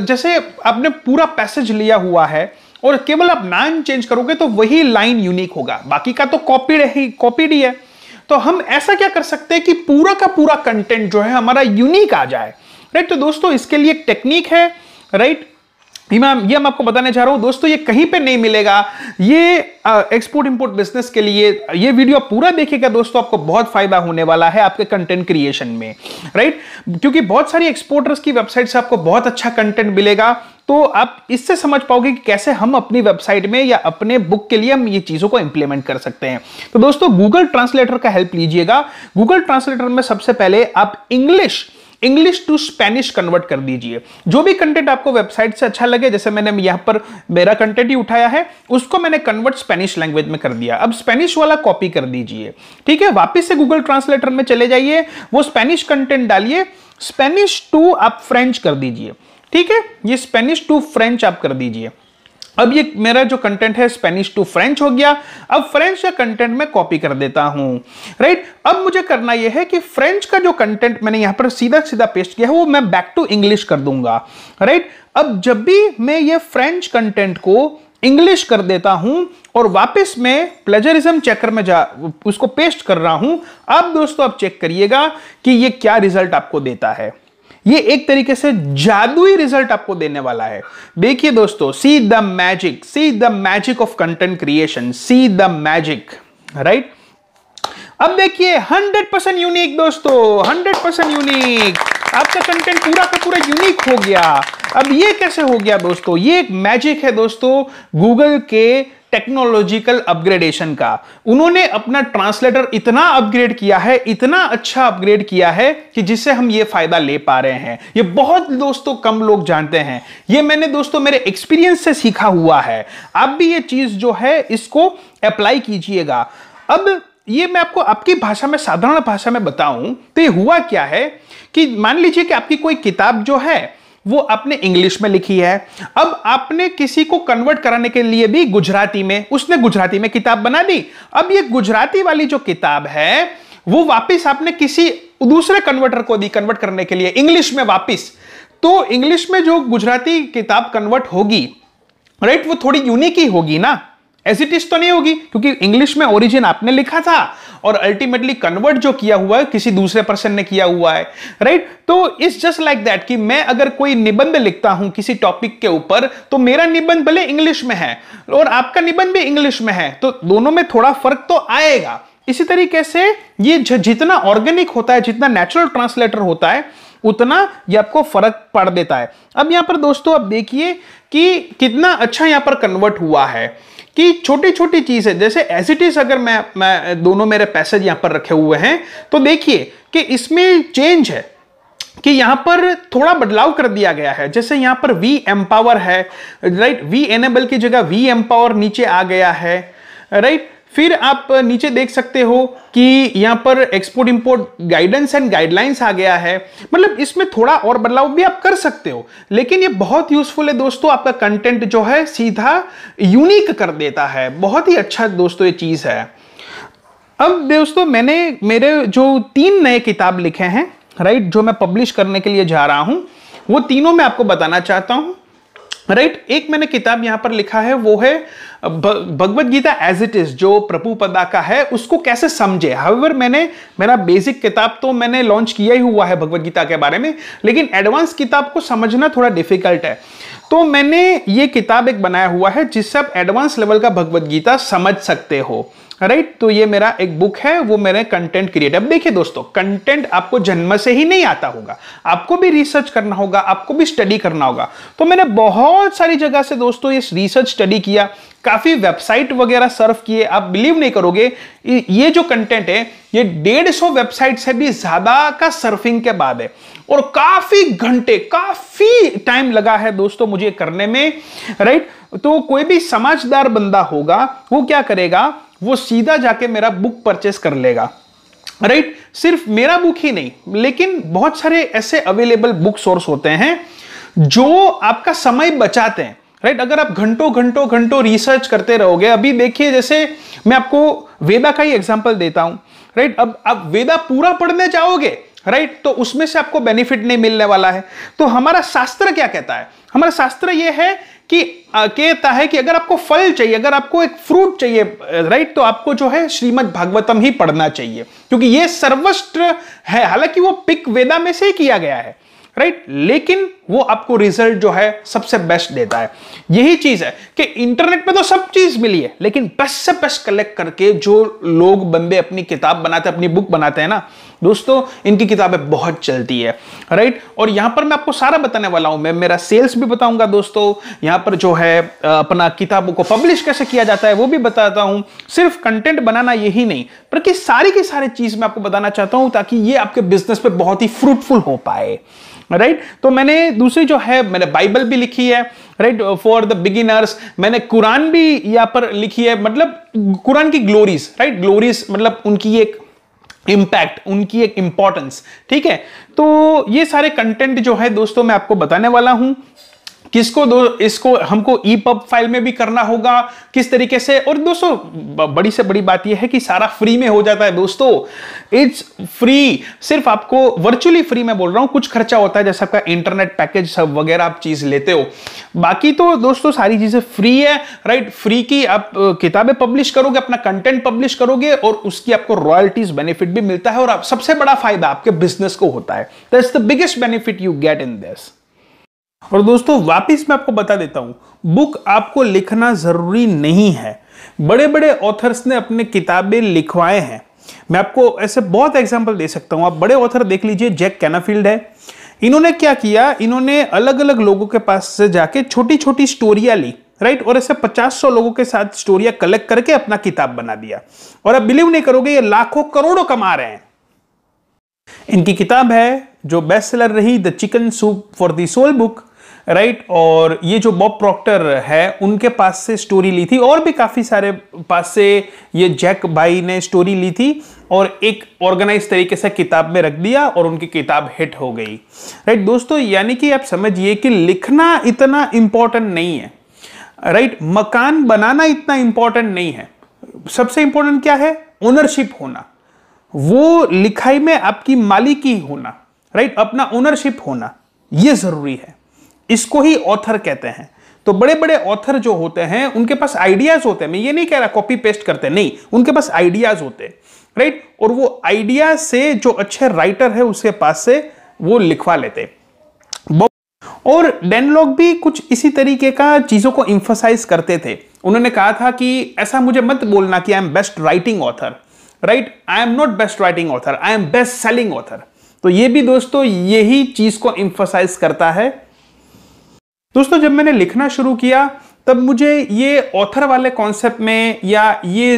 जैसे आपने पूरा पैसेज लिया हुआ है और केवल आप नाम चेंज करोगे तो वही लाइन यूनिक होगा बाकी का तो कॉपीड ही कॉपीड ही है तो हम ऐसा क्या कर सकते हैं कि पूरा का पूरा कंटेंट जो है हमारा यूनिक आ जाए राइट तो दोस्तों इसके लिए एक टेक्निक है राइट ये ये हम आपको बताने चाह रहा हूँ दोस्तों ये कहीं पे नहीं मिलेगा ये एक्सपोर्ट इंपोर्ट बिजनेस के लिए ये वीडियो आप पूरा देखिएगा दोस्तों आपको बहुत फायदा होने वाला है आपके कंटेंट क्रिएशन में राइट क्योंकि बहुत सारी एक्सपोर्टर्स की वेबसाइट से आपको बहुत अच्छा कंटेंट मिलेगा तो आप इससे समझ पाओगे कि कैसे हम अपनी वेबसाइट में या अपने बुक के लिए हम ये चीज़ों को इंप्लीमेंट कर सकते हैं तो दोस्तों गूगल ट्रांसलेटर का हेल्प लीजिएगा गूगल ट्रांसलेटर में सबसे पहले आप English English to Spanish convert कर दीजिए जो भी कंटेंट आपको वेबसाइट से अच्छा लगे जैसे मैंने यहां पर मेरा कंटेंट ही उठाया है उसको मैंने कन्वर्ट स्पेनिश लैंग्वेज में कर दिया अब स्पेनिश वाला कॉपी कर दीजिए ठीक है वापिस से गूगल ट्रांसलेटर में चले जाइए वो स्पेनिश कंटेंट डालिए स्पेनिश टू आप फ्रेंच कर दीजिए ठीक है ये स्पेनिश टू फ्रेंच आप कर दीजिए अब ये मेरा जो कंटेंट है स्पेनिश टू फ्रेंच हो गया अब फ्रेंच का कंटेंट मैं कॉपी कर देता हूं राइट अब मुझे करना यह है कि फ्रेंच का जो कंटेंट मैंने यहां पर सीधा सीधा पेस्ट किया है वो मैं बैक टू इंग्लिश कर दूंगा राइट अब जब भी मैं ये फ्रेंच कंटेंट को इंग्लिश कर देता हूं और वापस मैं प्लेजरिज्म चेकर में जा उसको पेस्ट कर रहा हूं अब दोस्तों आप चेक करिएगा कि ये क्या रिजल्ट आपको देता है ये एक तरीके से जादुई रिजल्ट आपको देने वाला है देखिए दोस्तों see the magic see the magic of content creation see the magic right अब देखिए 100 परसेंट यूनिक दोस्तों 100 परसेंट यूनिक आपका कंटेंट पूरा का पूरा यूनिक हो गया अब ये कैसे हो गया दोस्तों ये एक मैजिक है दोस्तों गूगल के टेक्नोलॉजिकल अपग्रेडेशन का उन्होंने अपना ट्रांसलेटर इतना अपग्रेड किया है इतना अच्छा अपग्रेड किया है कि जिससे हम ये फायदा ले पा रहे हैं ये बहुत दोस्तों कम लोग जानते हैं ये मैंने दोस्तों मेरे एक्सपीरियंस से सीखा हुआ है आप भी ये चीज जो है इसको अप्लाई कीजिएगा अब ये मैं आपको आपकी भाषा में साधारण भाषा में बताऊं तो ये हुआ क्या है कि मान लीजिए कि आपकी कोई किताब जो है वो आपने इंग्लिश में लिखी है अब आपने किसी को कन्वर्ट कराने के लिए भी गुजराती में उसने गुजराती में किताब बना दी अब ये गुजराती वाली जो किताब है वो वापस आपने किसी दूसरे कन्वर्टर को दी कन्वर्ट करने के लिए इंग्लिश में वापस तो इंग्लिश में जो गुजराती किताब कन्वर्ट होगी राइट वो थोड़ी यूनिक ही होगी ना एसिटिस तो नहीं होगी क्योंकि इंग्लिश में ओरिजिन आपने लिखा था और अल्टीमेटली कन्वर्ट जो किया हुआ है किसी दूसरे पर्सन ने किया हुआ है राइट right? तो इट्स जस्ट लाइक दैट कि मैं अगर कोई निबंध लिखता हूं किसी टॉपिक के ऊपर तो मेरा निबंध भले इंग्लिश में है और आपका निबंध भी इंग्लिश में है तो दोनों में थोड़ा फर्क तो आएगा इसी तरीके से ये जितना ऑर्गेनिक होता है जितना नेचुरल ट्रांसलेटर होता है उतना ये आपको फर्क पड़ देता है अब यहां पर दोस्तों आप देखिए कि कितना अच्छा यहां पर कन्वर्ट हुआ है कि छोटी छोटी चीज है जैसे एसिटिस अगर मैं मैं दोनों मेरे पैसेज यहां पर रखे हुए हैं तो देखिए कि इसमें चेंज है कि यहां पर थोड़ा बदलाव कर दिया गया है जैसे यहां पर वी एम्पावर है राइट वी एनेबल की जगह वी एम्पावर नीचे आ गया है राइट फिर आप नीचे देख सकते हो कि यहाँ पर export import guidance and guidelines आ गया है मतलब इसमें थोड़ा और बदलाव भी आप कर सकते हो लेकिन ये बहुत यूजफुल है दोस्तों आपका कंटेंट जो है सीधा यूनिक कर देता है बहुत ही अच्छा दोस्तों ये चीज़ है अब दोस्तों मैंने मेरे जो तीन नए किताब लिखे हैं राइट जो मैं पब्लिश करने के लिए जा रहा हूँ वो तीनों मैं आपको बताना चाहता हूँ राइट right? एक मैंने किताब यहां पर लिखा है वो है Bhagavad Gita as it is जो प्रभु पदा का है उसको कैसे समझे हावेवर मैंने मेरा बेसिक किताब तो मैंने लॉन्च किया ही हुआ है भगवत गीता के बारे में लेकिन एडवांस किताब को समझना थोड़ा डिफिकल्ट है तो मैंने ये किताब एक बनाया हुआ है जिससे आप एडवांस लेवल का भगवत गीता समझ सकते हो राइट तो ये मेरा एक बुक है वो मैंने कंटेंट क्रिएट अब देखिए दोस्तों कंटेंट आपको जन्म से ही नहीं आता होगा आपको भी रिसर्च करना होगा आपको भी स्टडी करना होगा तो मैंने बहुत सारी जगह से दोस्तों ये रिसर्च स्टडी किया काफ़ी वेबसाइट वगैरह सर्व किए आप बिलीव नहीं करोगे ये जो कंटेंट है ये डेढ़ सौ वेबसाइट से भी ज़्यादा का सर्फिंग के बाद है और काफ़ी घंटे काफ़ी टाइम लगा है दोस्तों मुझे करने में राइट तो कोई भी समझदार बंदा होगा वो क्या करेगा वो सीधा जाके मेरा बुक परचेस कर लेगा राइट right? सिर्फ मेरा बुक ही नहीं लेकिन बहुत सारे ऐसे अवेलेबल बुक सोर्स होते हैं जो आपका समय बचाते हैं राइट right? अगर आप घंटों घंटों घंटों रिसर्च करते रहोगे अभी देखिए जैसे मैं आपको वेदा का ही एग्जाम्पल देता हूं राइट right? अब आप वेदा पूरा पढ़ने जाओगे राइट right? तो उसमें से आपको बेनिफिट नहीं मिलने वाला है तो हमारा शास्त्र क्या कहता है हमारा शास्त्र यह है कि कहता है कि अगर आपको फल चाहिए अगर आपको एक फ्रूट चाहिए राइट तो आपको जो है श्रीमद भागवतम ही पढ़ना चाहिए क्योंकि ये सर्वस्त्र है हालांकि वो पिक वेदा में से ही किया गया है राइट लेकिन वो आपको रिजल्ट जो है सबसे बेस्ट देता है यही चीज है कि इंटरनेट पे तो सब चीज मिली है लेकिन बेस्ट से बेस्ट कलेक्ट करके जो लोग बंदे अपनी किताब बनाते अपनी बुक बनाते हैं ना दोस्तों इनकी किताबें बहुत चलती है राइट और यहाँ पर मैं आपको सारा बताने वाला हूं मैं मेरा सेल्स भी बताऊंगा दोस्तों यहाँ पर जो है अपना किताबों को पब्लिश कैसे किया जाता है वो भी बताता हूँ सिर्फ कंटेंट बनाना यही नहीं बल्कि सारी की सारी चीज़ मैं आपको बताना चाहता हूँ ताकि ये आपके बिजनेस पर बहुत ही फ्रूटफुल हो पाए राइट right? तो मैंने दूसरी जो है मैंने बाइबल भी लिखी है राइट फॉर द बिगिनर्स मैंने कुरान भी यहाँ पर लिखी है मतलब कुरान की ग्लोरीज राइट ग्लोरीज मतलब उनकी एक इम्पैक्ट उनकी एक इंपॉर्टेंस ठीक है तो ये सारे कंटेंट जो है दोस्तों मैं आपको बताने वाला हूं किसको दो इसको हमको ई e पब फाइल में भी करना होगा किस तरीके से और दोस्तों बड़ी से बड़ी बात यह है कि सारा फ्री में हो जाता है दोस्तों इट्स फ्री सिर्फ आपको वर्चुअली फ्री में बोल रहा हूं कुछ खर्चा होता है जैसे आपका इंटरनेट पैकेज सब वगैरह आप चीज लेते हो बाकी तो दोस्तों सारी चीजें फ्री है राइट फ्री की आप किताबें पब्लिश करोगे अपना कंटेंट पब्लिश करोगे और उसकी आपको रॉयल्टीज बेनिफिट भी मिलता है और आप सबसे बड़ा फायदा आपके बिजनेस को होता है that's the biggest benefit you get in this और दोस्तों वापस मैं आपको बता देता हूं बुक आपको लिखना ज़रूरी नहीं है बड़े बड़े ऑथर्स ने अपने किताबें लिखवाए हैं मैं आपको ऐसे बहुत एग्जाम्पल दे सकता हूं आप बड़े ऑथर देख लीजिए जैक कैनाफील्ड है इन्होंने क्या किया इन्होंने अलग अलग लोगों के पास से जाके छोटी छोटी स्टोरिया ली राइट और ऐसे 500 लोगों के साथ स्टोरिया कलेक्ट करके अपना किताब बना दिया और आप बिलीव नहीं करोगे ये लाखों करोड़ों कमा रहे हैं इनकी किताब है जो बेस्ट सेलर रही the chicken soup for the soul book right और ये जो बॉब प्रॉक्टर है उनके पास से स्टोरी ली थी और भी काफ़ी सारे पास से ये जैक भाई ने स्टोरी ली थी और एक ऑर्गेनाइज तरीके से किताब में रख दिया और उनकी किताब हिट हो गई राइट दोस्तों यानी कि आप समझिए कि लिखना इतना इंपॉर्टेंट नहीं है राइट मकान बनाना इतना इंपॉर्टेंट नहीं है सबसे इम्पोर्टेंट क्या है ओनरशिप होना वो लिखाई में आपकी मालिकी होना राइट अपना ओनरशिप होना ये जरूरी है इसको ही ऑथर कहते हैं तो बड़े बड़े ऑथर जो होते हैं उनके पास आइडियाज होते हैं मैं ये नहीं कह रहा कॉपी पेस्ट करते नहीं उनके पास आइडियाज होते हैं राइट और वो आइडिया से जो अच्छे राइटर है उसके पास से वो लिखवा लेते और डेनलॉग भी कुछ इसी तरीके का चीज़ों को इंफोसाइज करते थे उन्होंने कहा था कि ऐसा मुझे मत बोलना कि I am best writing author right I am not best writing author I am best selling author तो ये भी दोस्तों यही चीज़ को इंफोसाइज करता है दोस्तों जब मैंने लिखना शुरू किया तब मुझे ये ऑथर वाले कॉन्सेप्ट में या ये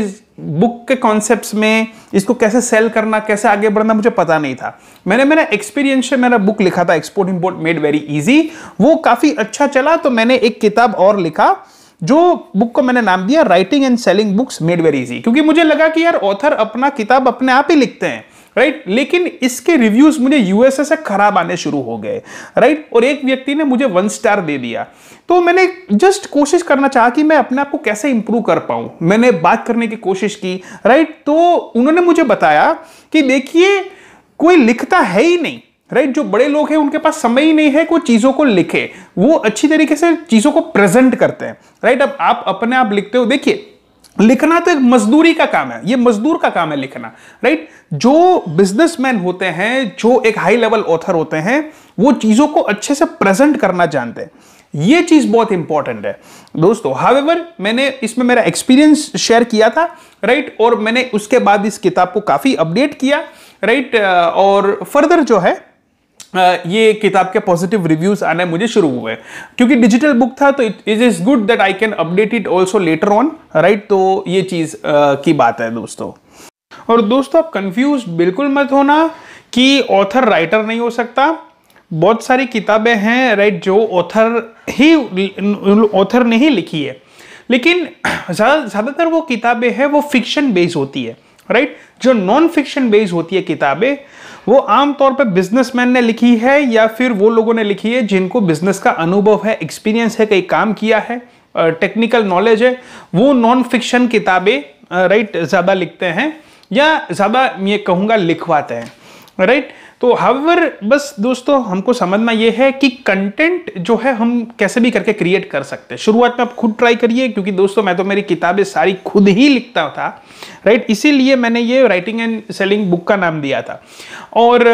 बुक के कॉन्सेप्ट्स में इसको कैसे सेल करना कैसे आगे बढ़ना मुझे पता नहीं था मैंने मेरा एक्सपीरियंस से मेरा बुक लिखा था export import made very easy वो काफ़ी अच्छा चला तो मैंने एक किताब और लिखा जो बुक को मैंने नाम दिया writing and selling books made very easy क्योंकि मुझे लगा कि यार ऑथर अपना किताब अपने आप ही लिखते हैं राइट लेकिन इसके रिव्यूज मुझे यूएसए से खराब आने शुरू हो गए राइट और एक व्यक्ति ने मुझे वन स्टार दे दिया तो मैंने जस्ट कोशिश करना चाहा कि मैं अपने आप को कैसे इंप्रूव कर पाऊं मैंने बात करने की कोशिश की राइट तो उन्होंने मुझे बताया कि देखिए कोई लिखता है ही नहीं राइट जो बड़े लोग हैं उनके पास समय ही नहीं है कोई चीज़ों को लिखे वो अच्छी तरीके से चीज़ों को प्रेजेंट करते हैं राइट अब आप अपने आप लिखते हो देखिए लिखना तो एक मजदूरी का काम है ये मजदूर का काम है लिखना राइट जो बिजनेसमैन होते हैं जो एक हाई लेवल ऑथर होते हैं वो चीज़ों को अच्छे से प्रेजेंट करना जानते हैं ये चीज़ बहुत इंपॉर्टेंट है दोस्तों हावेवर मैंने इसमें मेरा एक्सपीरियंस शेयर किया था राइट और मैंने उसके बाद इस किताब को काफ़ी अपडेट किया राइट और फर्दर जो है ये किताब के पॉजिटिव रिव्यूज आने मुझे शुरू हुए क्योंकि डिजिटल बुक था तो it is is good that I can update it also later on right तो ये चीज़ की बात है दोस्तों और दोस्तों आप कंफ्यूज बिल्कुल मत होना कि ऑथर राइटर नहीं हो सकता बहुत सारी किताबें हैं राइट जो ऑथर ही ऑथर ने ही लिखी है लेकिन ज़्यादातर वो किताबें हैं वो फिक्शन बेस्ड होती है राइट right? जो नॉन फिक्शन बेस्ड होती है किताबें वो आमतौर पर बिजनेसमैन ने लिखी है या फिर वो लोगों ने लिखी है जिनको बिजनेस का अनुभव है एक्सपीरियंस है कई काम किया है टेक्निकल नॉलेज है वो नॉन फिक्शन किताबें राइट ज़्यादा लिखते हैं या ज़्यादा ये कहूंगा लिखवाते हैं राइट right? तो हावर बस दोस्तों हमको समझना यह है कि कंटेंट जो है हम कैसे भी करके क्रिएट कर सकते हैं शुरुआत में आप खुद ट्राई करिए क्योंकि दोस्तों मैं तो मेरी किताबें सारी खुद ही लिखता था राइट इसीलिए मैंने ये राइटिंग एंड सेलिंग बुक का नाम दिया था और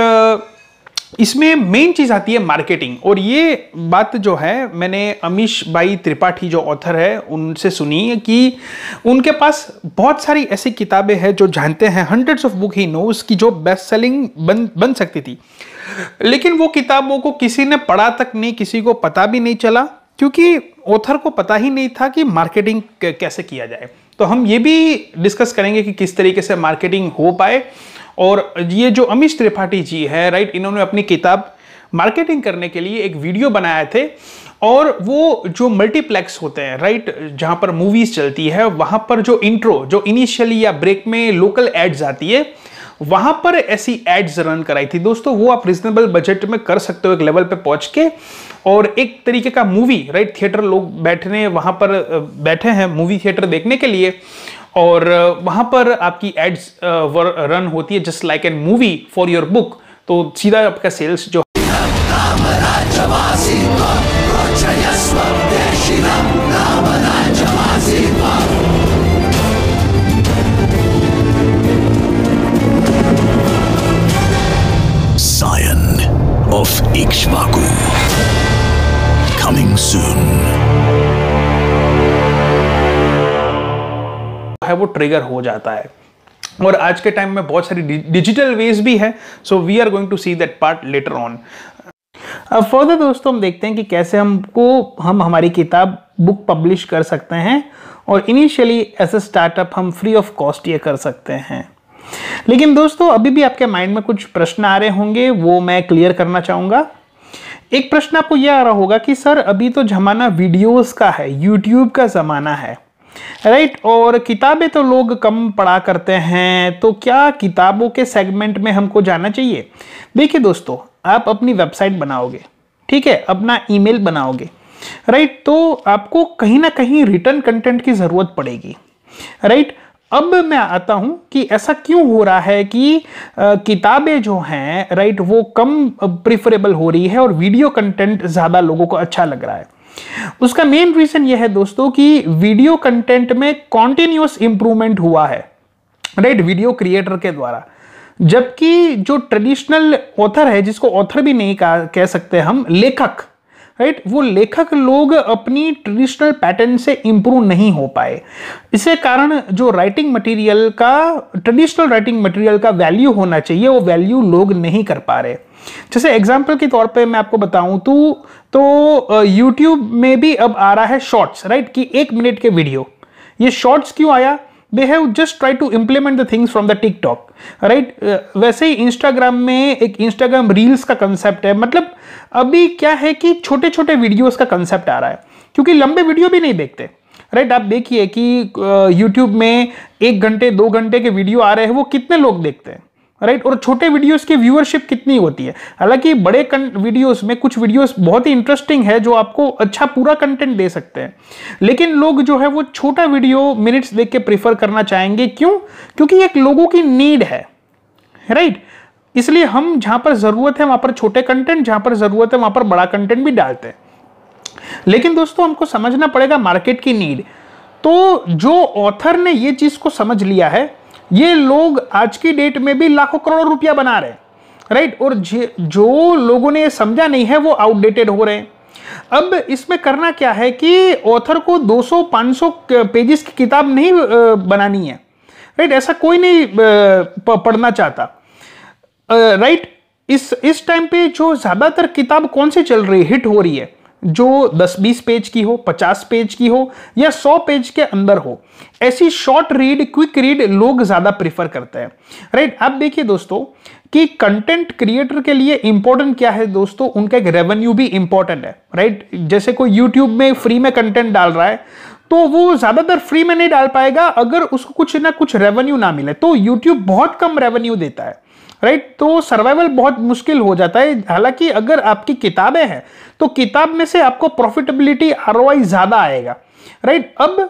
इसमें मेन चीज़ आती है मार्केटिंग और ये बात जो है मैंने अमीश बाई त्रिपाठी जो ऑथर है उनसे सुनी कि उनके पास बहुत सारी ऐसी किताबें हैं जो जानते हैं हंड्रेड्स ऑफ बुक ही नो की जो बेस्ट सेलिंग बन बन सकती थी लेकिन वो किताबों को किसी ने पढ़ा तक नहीं किसी को पता भी नहीं चला क्योंकि ऑथर को पता ही नहीं था कि मार्केटिंग कैसे किया जाए तो हम ये भी डिस्कस करेंगे कि किस तरीके से मार्केटिंग हो पाए और ये जो अमीश त्रिपाठी जी है राइट इन्होंने अपनी किताब मार्केटिंग करने के लिए एक वीडियो बनाए थे और वो जो मल्टीप्लेक्स होते हैं राइट जहाँ पर मूवीज़ चलती है वहाँ पर जो इंट्रो जो इनिशियली या ब्रेक में लोकल एड्स आती है वहां पर ऐसी एड्स रन कराई थी दोस्तों वो आप रिजनेबल बजट में कर सकते हो एक लेवल पे पहुंच के और एक तरीके का मूवी राइट थिएटर लोग बैठने वहां पर बैठे हैं मूवी थिएटर देखने के लिए और वहाँ पर आपकी एड्स रन होती है just like an movie for your book तो सीधा आपका सेल्स जो है वो ट्रिगर हो जाता है और आज के टाइम में बहुत सारी डिजिटल वेज भी है so we are going to see that part later on अब फर्दर दोस्तों हम देखते हैं कि कैसे हमको हम हमारी किताब बुक पब्लिश कर सकते हैं और इनिशियली एज ए स्टार्टअप हम फ्री ऑफ कॉस्ट ये कर सकते हैं लेकिन दोस्तों अभी भी आपके माइंड में कुछ प्रश्न आ रहे होंगे वो मैं क्लियर करना चाहूंगा एक प्रश्न आपको यह आ रहा होगा कि सर अभी तो जमाना वीडियोस का है यूट्यूब का ज़माना है राइट और किताबें तो लोग कम पढ़ा करते हैं तो क्या किताबों के सेगमेंट में हमको जाना चाहिए देखिए दोस्तों आप अपनी वेबसाइट बनाओगे ठीक है अपना ईमेल बनाओगे राइट तो आपको कहीं ना कहीं रिटर्न कंटेंट की ज़रूरत पड़ेगी राइट अब मैं आता हूं कि ऐसा क्यों हो रहा है कि किताबें जो हैं राइट वो कम प्रिफरेबल हो रही है और वीडियो कंटेंट ज़्यादा लोगों को अच्छा लग रहा है उसका मेन रीजन यह है दोस्तों कि वीडियो कंटेंट में कॉन्टिन्यूस इंप्रूवमेंट हुआ है राइट वीडियो क्रिएटर के द्वारा जबकि जो ट्रेडिशनल ऑथर है जिसको ऑथर भी नहीं कह, सकते हम लेखक राइट वो लेखक लोग अपनी ट्रेडिशनल पैटर्न से इंप्रूव नहीं हो पाए इसे कारण जो राइटिंग मटेरियल का ट्रेडिशनल राइटिंग मटेरियल का वैल्यू होना चाहिए वो वैल्यू लोग नहीं कर पा रहे जैसे एग्जाम्पल के तौर पर मैं आपको बताऊं तो तो यूट्यूब में भी अब आ रहा है शॉर्ट्स राइट कि एक मिनट के वीडियो ये शॉर्ट्स क्यों आया they have just try to implement the things from the TikTok right वैसे ही इंस्टाग्राम में एक इंस्टाग्राम रील्स का कंसेप्ट है मतलब अभी क्या है कि छोटे छोटे वीडियोस का कंसेप्ट आ रहा है क्योंकि लंबे वीडियो भी नहीं देखते राइट right? आप देखिए कि यूट्यूब में एक घंटे दो घंटे के वीडियो आ रहे हैं वो कितने लोग देखते हैं राइट और छोटे वीडियोस की व्यूअरशिप कितनी होती है हालांकि बड़े वीडियोस में कुछ वीडियोस बहुत ही इंटरेस्टिंग है जो आपको अच्छा पूरा कंटेंट दे सकते हैं लेकिन लोग जो है वो छोटा वीडियो मिनट्स देख के प्रीफर करना चाहेंगे क्यों क्योंकि एक लोगों की नीड है राइट इसलिए हम जहां पर जरूरत है वहां पर छोटे कंटेंट जहां पर जरूरत है वहां पर बड़ा कंटेंट भी डालते हैं लेकिन दोस्तों हमको समझना पड़ेगा मार्केट की नीड तो जो ऑथर ने ये चीज को समझ लिया है ये लोग आज की डेट में भी लाखों करोड़ों रुपया बना रहे हैं राइट और जो लोगों ने समझा नहीं है वो आउटडेटेड हो रहे हैं अब इसमें करना क्या है कि ऑथर को 200-500 पेजेस की किताब नहीं बनानी है राइट ऐसा कोई नहीं पढ़ना चाहता राइट इस इस टाइम पे जो ज़्यादातर किताब कौन सी चल रही हिट हो रही है जो 10-20 पेज की हो 50 पेज की हो या 100 पेज के अंदर हो ऐसी शॉर्ट रीड क्विक रीड लोग ज़्यादा प्रेफर करते हैं राइट अब आप देखिए दोस्तों कि कंटेंट क्रिएटर के लिए इंपॉर्टेंट क्या है दोस्तों उनका एक रेवेन्यू भी इंपॉर्टेंट है राइट जैसे कोई यूट्यूब में फ्री में कंटेंट डाल रहा है तो वो ज़्यादातर फ्री में नहीं डाल पाएगा अगर उसको कुछ ना कुछ रेवेन्यू ना मिले तो यूट्यूब बहुत कम रेवेन्यू देता है राइट तो सर्वाइवल बहुत मुश्किल हो जाता है हालांकि अगर आपकी किताबें हैं तो किताब में से आपको प्रॉफिटेबिलिटी आर ज़्यादा आएगा राइट अब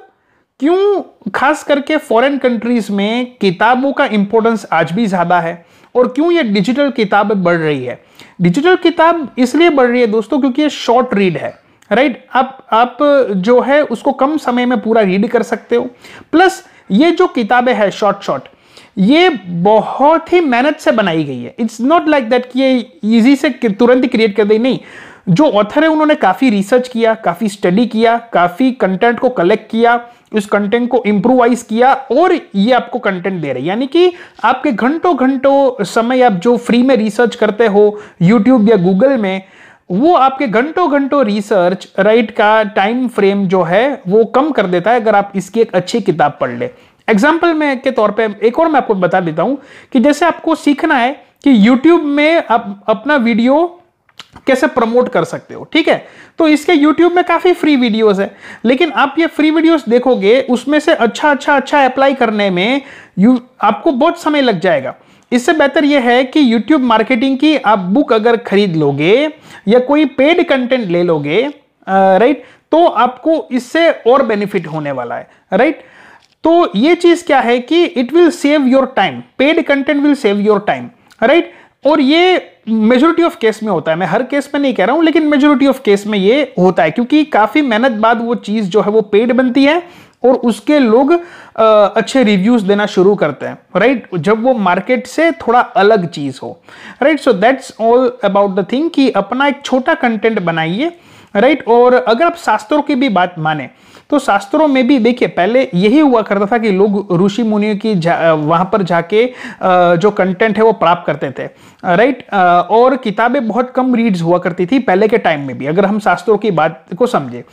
क्यों खास करके फॉरेन कंट्रीज़ में किताबों का इम्पोर्टेंस आज भी ज़्यादा है और क्यों ये डिजिटल किताब बढ़ रही है डिजिटल किताब इसलिए बढ़ रही है दोस्तों क्योंकि ये शॉर्ट रीड है राइट आप आप जो है उसको कम समय में पूरा रीड कर सकते हो प्लस ये जो किताबें हैं शॉर्ट शॉर्ट ये बहुत ही मेहनत से बनाई गई है इट्स नॉट लाइक दैट कि ये ईजी से तुरंत ही क्रिएट कर दी नहीं जो ऑथर है उन्होंने काफ़ी रिसर्च किया काफ़ी स्टडी किया काफ़ी कंटेंट को कलेक्ट किया उस कंटेंट को इम्प्रूवाइज किया और ये आपको कंटेंट दे रहे यानी कि आपके घंटों घंटों समय आप जो फ्री में रिसर्च करते हो यूट्यूब या गूगल में वो आपके घंटों घंटों रिसर्च राइट का टाइम फ्रेम जो है वो कम कर देता है अगर आप इसकी एक अच्छी किताब पढ़ लें एग्जाम्पल में के तौर पे एक और मैं आपको बता देता हूँ कि जैसे आपको सीखना है कि यूट्यूब में आप अपना वीडियो कैसे प्रमोट कर सकते हो ठीक है तो इसके YouTube में काफ़ी फ्री वीडियोस है लेकिन आप ये फ्री वीडियोस देखोगे उसमें से अच्छा अच्छा अच्छा अप्लाई करने में यू आपको बहुत समय लग जाएगा इससे बेहतर यह है कि YouTube मार्केटिंग की आप बुक अगर खरीद लोगे या कोई पेड कंटेंट ले लोगे राइट तो आपको इससे और बेनिफिट होने वाला है राइट तो ये चीज क्या है कि it will save your time paid content will save your time right और ये मेजोरिटी ऑफ केस में होता है मैं हर केस में नहीं कह रहा हूं लेकिन मेजोरिटी ऑफ केस में ये होता है क्योंकि काफी मेहनत बाद वो चीज जो है वो पेड बनती है और उसके लोग आ, अच्छे रिव्यूज देना शुरू करते हैं राइट right? जब वो मार्केट से थोड़ा अलग चीज हो right so that's all about the thing कि अपना एक छोटा कंटेंट बनाइए राइट right? और अगर आप शास्त्रों की भी बात माने तो शास्त्रों में भी देखिए पहले यही हुआ करता था कि लोग ऋषि मुनियों की वहां पर जाके जो कंटेंट है वो प्राप्त करते थे राइट और किताबें बहुत कम रीड्स हुआ करती थी पहले के टाइम में भी अगर हम शास्त्रों की बात को समझे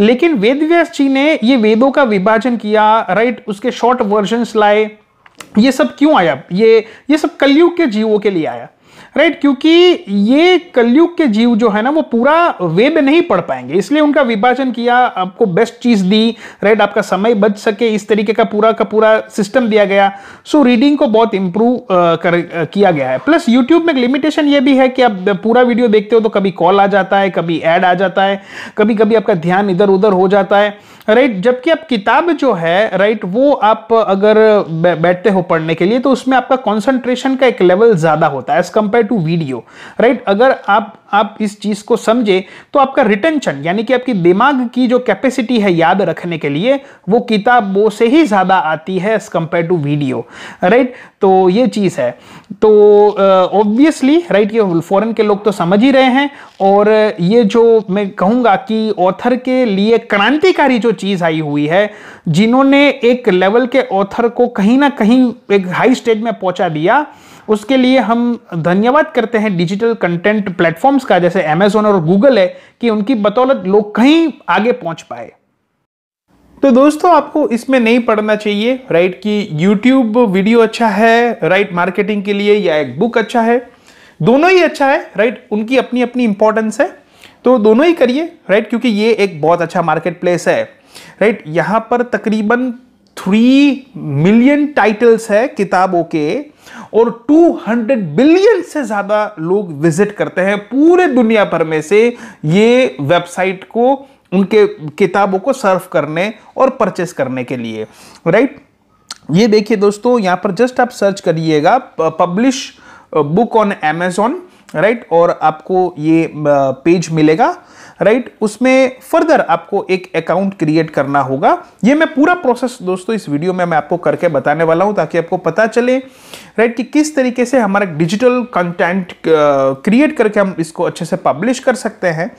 लेकिन वेद जी ने ये वेदों का विभाजन किया राइट उसके शॉर्ट वर्जन्स लाए ये सब क्यों आया ये ये सब कलयुग के जीवों के लिए आया राइट क्योंकि ये कलयुग के जीव जो है ना वो पूरा वेद नहीं पढ़ पाएंगे इसलिए उनका विभाजन किया आपको बेस्ट चीज दी राइट आपका समय बच सके इस तरीके का पूरा का पूरा सिस्टम दिया गया सो रीडिंग को बहुत इंप्रूव कर किया गया है प्लस यूट्यूब में एक लिमिटेशन ये भी है कि आप पूरा वीडियो देखते हो तो कभी कॉल आ जाता है कभी एड आ जाता है कभी कभी आपका ध्यान इधर उधर हो जाता है राइट जबकि आप किताब जो है राइट वो आप अगर बैठते हो पढ़ने के लिए तो उसमें आपका कंसंट्रेशन का एक लेवल ज़्यादा होता है as compare to video right अगर आप आप इस चीज को समझे तो आपका रिटेंशन यानी कि आपकी दिमाग की जो कैपेसिटी है याद रखने के लिए वो किताबों से ही ज्यादा आती है as compare to video right तो ये चीज है तो ऑब्वियसली uh, राइट right, ये फॉरेन के लोग तो समझ ही रहे हैं और ये जो मैं कहूंगा कि ऑथर के लिए क्रांतिकारी जो चीज़ आई हुई है जिन्होंने एक लेवल के ऑथर को कहीं ना कहीं एक हाई स्टेज में पहुंचा दिया उसके लिए हम धन्यवाद करते हैं डिजिटल कंटेंट प्लेटफॉर्म्स का जैसे अमेजोन और गूगल है कि उनकी बदौलत लोग कहीं आगे पहुंच पाए तो दोस्तों आपको इसमें नहीं पढ़ना चाहिए राइट कि यूट्यूब वीडियो अच्छा है राइट मार्केटिंग के लिए या एक बुक अच्छा है दोनों ही अच्छा है राइट उनकी अपनी अपनी इंपॉर्टेंस है तो दोनों ही करिए राइट क्योंकि ये एक बहुत अच्छा मार्केट प्लेस है राइट यहाँ पर तकरीबन थ्री मिलियन टाइटल्स है किताबों के और 200 बिलियन से ज्यादा लोग विजिट करते हैं पूरे दुनिया भर में से ये वेबसाइट को उनके किताबों को सर्व करने और परचेस करने के लिए राइट ये देखिए दोस्तों यहां पर जस्ट आप सर्च करिएगा publish book on Amazon right और आपको ये पेज मिलेगा राइट right? उसमें फर्दर आपको एक अकाउंट क्रिएट करना होगा ये मैं पूरा प्रोसेस दोस्तों इस वीडियो में मैं आपको करके बताने वाला हूँ ताकि आपको पता चले राइट right? कि किस तरीके से हमारा डिजिटल कंटेंट क्रिएट करके हम इसको अच्छे से पब्लिश कर सकते हैं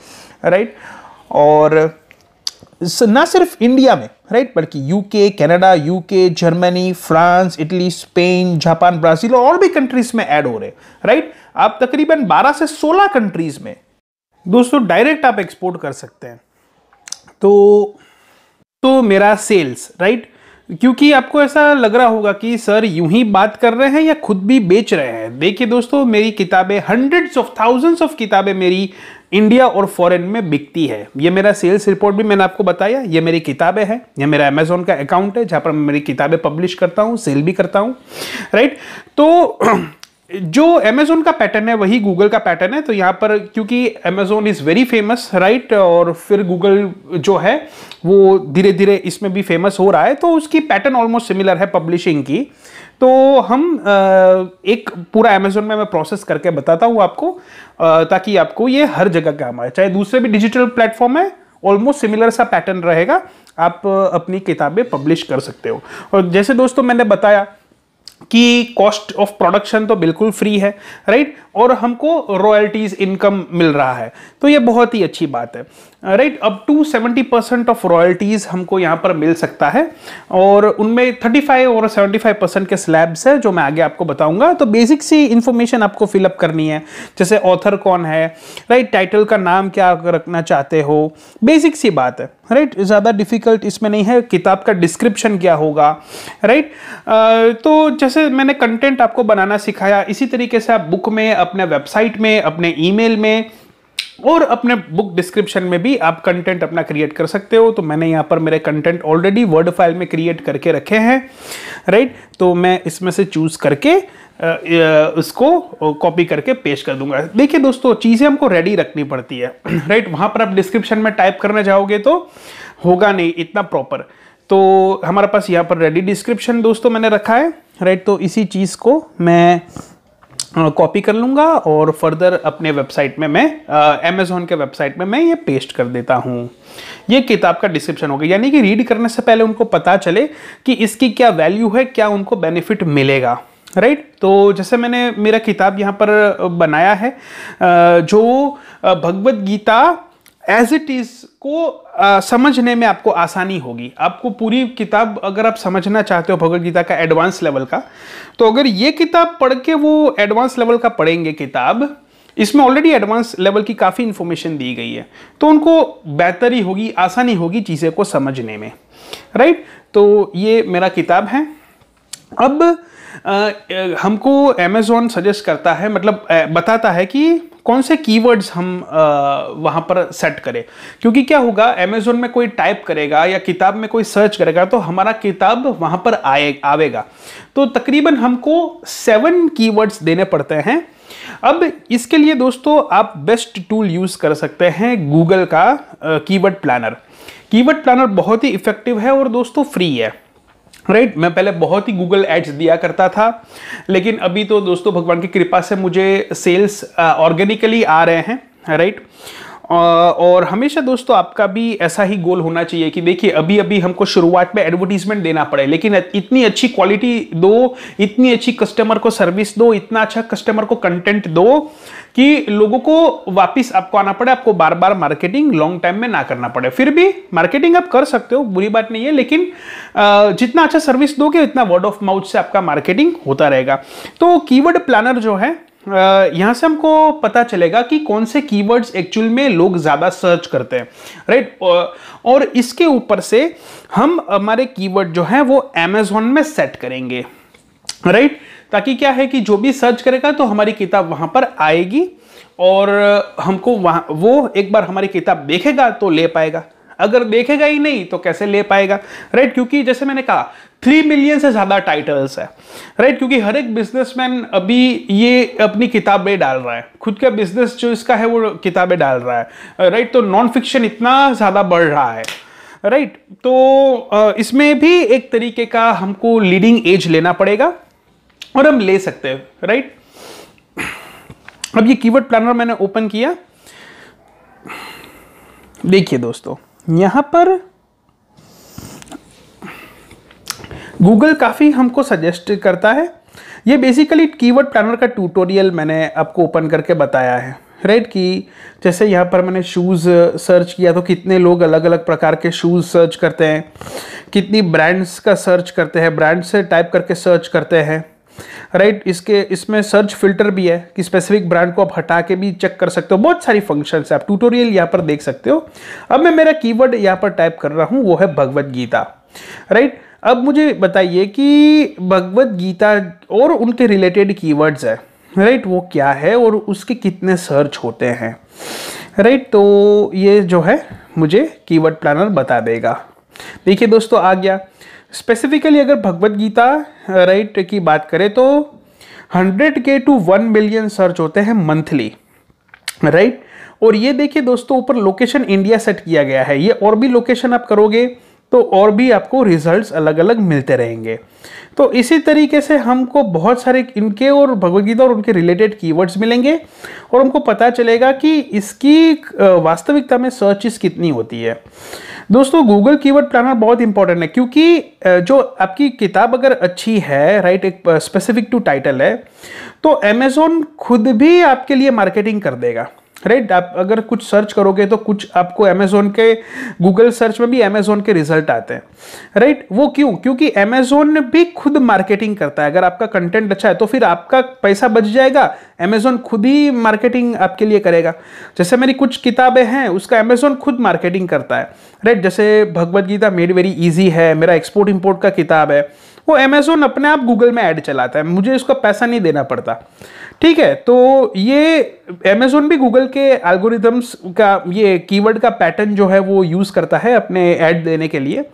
राइट right? और ना सिर्फ इंडिया में राइट बल्कि UK Canada UK Germany France Italy Spain Japan Brazil और, भी कंट्रीज में ऐड हो रहे राइट आप तकरीबन 12 से 16 कंट्रीज में दोस्तों डायरेक्ट आप एक्सपोर्ट कर सकते हैं तो तो मेरा सेल्स राइट क्योंकि आपको ऐसा लग रहा होगा कि सर यूं ही बात कर रहे हैं या खुद भी बेच रहे हैं देखिए दोस्तों मेरी किताबें हंड्रेड्स ऑफ थाउजेंड्स ऑफ किताबें मेरी इंडिया और फॉरेन में बिकती है ये मेरा सेल्स रिपोर्ट भी मैंने आपको बताया ये मेरी किताबें हैं ये मेरा अमेजोन का अकाउंट है जहाँ पर मैं मेरी किताबें पब्लिश करता हूँ सेल भी करता हूँ राइट तो जो अमेजोन का पैटर्न है वही गूगल का पैटर्न है तो यहाँ पर क्योंकि Amazon is very famous right और फिर गूगल जो है वो धीरे धीरे इसमें भी फेमस हो रहा है तो उसकी पैटर्न ऑलमोस्ट सिमिलर है पब्लिशिंग की तो हम एक पूरा अमेजोन में मैं प्रोसेस करके बताता हूँ आपको ताकि आपको ये हर जगह काम आए चाहे दूसरे भी डिजिटल प्लेटफॉर्म है ऑलमोस्ट सिमिलर सा पैटर्न रहेगा आप अपनी किताबें पब्लिश कर सकते हो और जैसे दोस्तों मैंने बताया कि कॉस्ट ऑफ प्रोडक्शन तो बिल्कुल फ्री है राइट और हमको रॉयल्टीज इनकम मिल रहा है तो ये बहुत ही अच्छी बात है right up to 70 percent of royalties हमको यहाँ पर मिल सकता है और उनमें 35 और 75 परसेंट के स्लैब्स हैं जो मैं आगे आपको बताऊंगा तो बेसिक सी इन्फॉर्मेशन आपको फिलअप करनी है जैसे ऑथर कौन है राइट टाइटल का नाम क्या रखना चाहते हो बेसिक सी बात है राइट right? ज़्यादा डिफ़िकल्ट इसमें नहीं है किताब का डिस्क्रिप्शन क्या होगा राइट right? तो जैसे मैंने कंटेंट आपको बनाना सिखाया इसी तरीके से आप बुक में अपने वेबसाइट में अपने ईमेल में और अपने बुक डिस्क्रिप्शन में भी आप कंटेंट अपना क्रिएट कर सकते हो तो मैंने यहाँ पर मेरे कंटेंट ऑलरेडी वर्ड फाइल में क्रिएट करके रखे हैं राइट तो मैं इसमें से चूज़ करके उसको कॉपी करके पेश कर दूंगा देखिए दोस्तों चीज़ें हमको रेडी रखनी पड़ती है राइट वहाँ पर आप डिस्क्रिप्शन में टाइप करना चाहोगे तो होगा नहीं इतना प्रॉपर तो हमारे पास यहाँ पर रेडी डिस्क्रिप्शन दोस्तों मैंने रखा है राइट तो इसी चीज़ को मैं कॉपी कर लूँगा और फर्दर अपने वेबसाइट में मैं अमेज़ोन के वेबसाइट में मैं ये पेस्ट कर देता हूँ ये किताब का डिस्क्रिप्शन हो गया यानी कि रीड करने से पहले उनको पता चले कि इसकी क्या वैल्यू है क्या उनको बेनिफिट मिलेगा राइट right? तो जैसे मैंने मेरा किताब यहाँ पर बनाया है जो Bhagavad Gita as it is को समझने में आपको आसानी होगी आपको पूरी किताब अगर आप समझना चाहते हो भगवत गीता का एडवांस लेवल का तो अगर ये किताब पढ़ के वो एडवांस लेवल का पढ़ेंगे किताब इसमें ऑलरेडी एडवांस लेवल की काफ़ी इन्फॉर्मेशन दी गई है तो उनको बेहतरी होगी आसानी होगी चीज़ें को समझने में राइट तो ये मेरा किताब है अब हमको अमेज़ोन सजेस्ट करता है मतलब बताता है कि कौन से कीवर्ड्स हम वहाँ पर सेट करें क्योंकि क्या होगा अमेजोन में कोई टाइप करेगा या किताब में कोई सर्च करेगा तो हमारा किताब वहाँ पर आए आवेगा तो तकरीबन हमको सेवन कीवर्ड्स देने पड़ते हैं अब इसके लिए दोस्तों आप बेस्ट टूल यूज़ कर सकते हैं गूगल का कीवर्ड प्लानर कीवर्ड प्लानर बहुत ही इफ़ेक्टिव है और दोस्तों फ्री है राइट right? मैं पहले बहुत ही गूगल एड्स दिया करता था लेकिन अभी तो दोस्तों भगवान की कृपा से मुझे सेल्स ऑर्गेनिकली आ रहे हैं राइट right? और हमेशा दोस्तों आपका भी ऐसा ही गोल होना चाहिए कि देखिए अभी अभी हमको शुरुआत में एडवर्टीजमेंट देना पड़े लेकिन इतनी अच्छी क्वालिटी दो इतनी अच्छी कस्टमर को सर्विस दो इतना अच्छा कस्टमर को कंटेंट दो कि लोगों को वापस आपको आना पड़े आपको बार बार मार्केटिंग लॉन्ग टाइम में ना करना पड़े फिर भी मार्केटिंग आप कर सकते हो बुरी बात नहीं है लेकिन जितना अच्छा सर्विस दोगे उतना वर्ड ऑफ माउथ से आपका मार्केटिंग होता रहेगा तो कीवर्ड प्लानर जो है यहाँ से हमको पता चलेगा कि कौन से कीवर्ड्स एक्चुअल में लोग ज़्यादा सर्च करते हैं राइट और इसके ऊपर से हम हमारे कीवर्ड जो हैं वो अमेजोन में सेट करेंगे राइट ताकि क्या है कि जो भी सर्च करेगा तो हमारी किताब वहाँ पर आएगी और हमको वहाँ वो एक बार हमारी किताब देखेगा तो ले पाएगा अगर देखेगा ही नहीं तो कैसे ले पाएगा राइट क्योंकि जैसे मैंने कहा थ्री मिलियन से ज़्यादा टाइटल्स है राइट क्योंकि हर एक बिजनेसमैन अभी ये अपनी किताबें डाल रहा है खुद का बिजनेस जो इसका है वो किताबें डाल रहा है राइट तो नॉन फिक्शन इतना ज़्यादा बढ़ रहा है राइट तो इसमें भी एक तरीके का हमको लीडिंग एज लेना पड़ेगा और हम ले सकते हैं राइट अब ये कीवर्ड प्लानर मैंने ओपन किया देखिए दोस्तों यहां पर गूगल काफ़ी हमको सजेस्ट करता है ये बेसिकली कीवर्ड प्लानर का ट्यूटोरियल मैंने आपको ओपन करके बताया है राइट कि जैसे यहाँ पर मैंने शूज़ सर्च uh, किया तो कितने लोग अलग अलग प्रकार के शूज़ सर्च करते हैं कितनी ब्रांड्स का सर्च करते हैं ब्रांड्स से टाइप करके सर्च करते हैं राइट इसके इसमें सर्च फिल्टर भी है कि स्पेसिफिक ब्रांड को आप हटा के भी चेक कर सकते हो बहुत सारी फंक्शन है आप ट्यूटोरियल यहाँ पर देख सकते हो अब मैं मेरा कीवर्ड यहाँ पर टाइप कर रहा हूँ वो है भगवत गीता राइट अब मुझे बताइए कि भगवत गीता और उनके रिलेटेड कीवर्ड्स है राइट वो क्या है और उसके कितने सर्च होते हैं राइट तो ये जो है मुझे कीवर्ड प्लानर बता देगा देखिए दोस्तों आ गया स्पेसिफिकली अगर भगवत गीता राइट की बात करें तो हंड्रेड के टू वन मिलियन सर्च होते हैं मंथली राइट और ये देखिए दोस्तों ऊपर लोकेशन इंडिया सेट किया गया है ये और भी लोकेशन आप करोगे तो और भी आपको रिजल्ट्स अलग अलग मिलते रहेंगे तो इसी तरीके से हमको बहुत सारे इनके और भगवदगीता और उनके रिलेटेड कीवर्ड्स मिलेंगे और हमको पता चलेगा कि इसकी वास्तविकता में सर्चिस कितनी होती है दोस्तों गूगल कीवर्ड प्लानर बहुत इंपॉर्टेंट है क्योंकि जो आपकी किताब अगर अच्छी है राइट एक स्पेसिफिक टू टाइटल है तो अमेज़ोन खुद भी आपके लिए मार्केटिंग कर देगा राइट आप अगर कुछ सर्च करोगे तो कुछ आपको अमेजोन के गूगल सर्च में भी अमेजोन के रिजल्ट आते हैं राइट वो क्यों क्योंकि अमेजोन भी खुद मार्केटिंग करता है अगर आपका कंटेंट अच्छा है तो फिर आपका पैसा बच जाएगा अमेजोन खुद ही मार्केटिंग आपके लिए करेगा जैसे मेरी कुछ किताबें हैं उसका अमेजोन खुद मार्केटिंग करता है राइट जैसे भगवदगीता मेड वेरी ईजी है मेरा एक्सपोर्ट इम्पोर्ट का किताब है वो अमेजोन अपने आप गूगल में ऐड चलाता है मुझे इसका पैसा नहीं देना पड़ता ठीक है तो ये अमेजोन भी गूगल के एल्गोरिदम्स का ये कीवर्ड का पैटर्न जो है वो यूज़ करता है अपने ऐड देने के लिए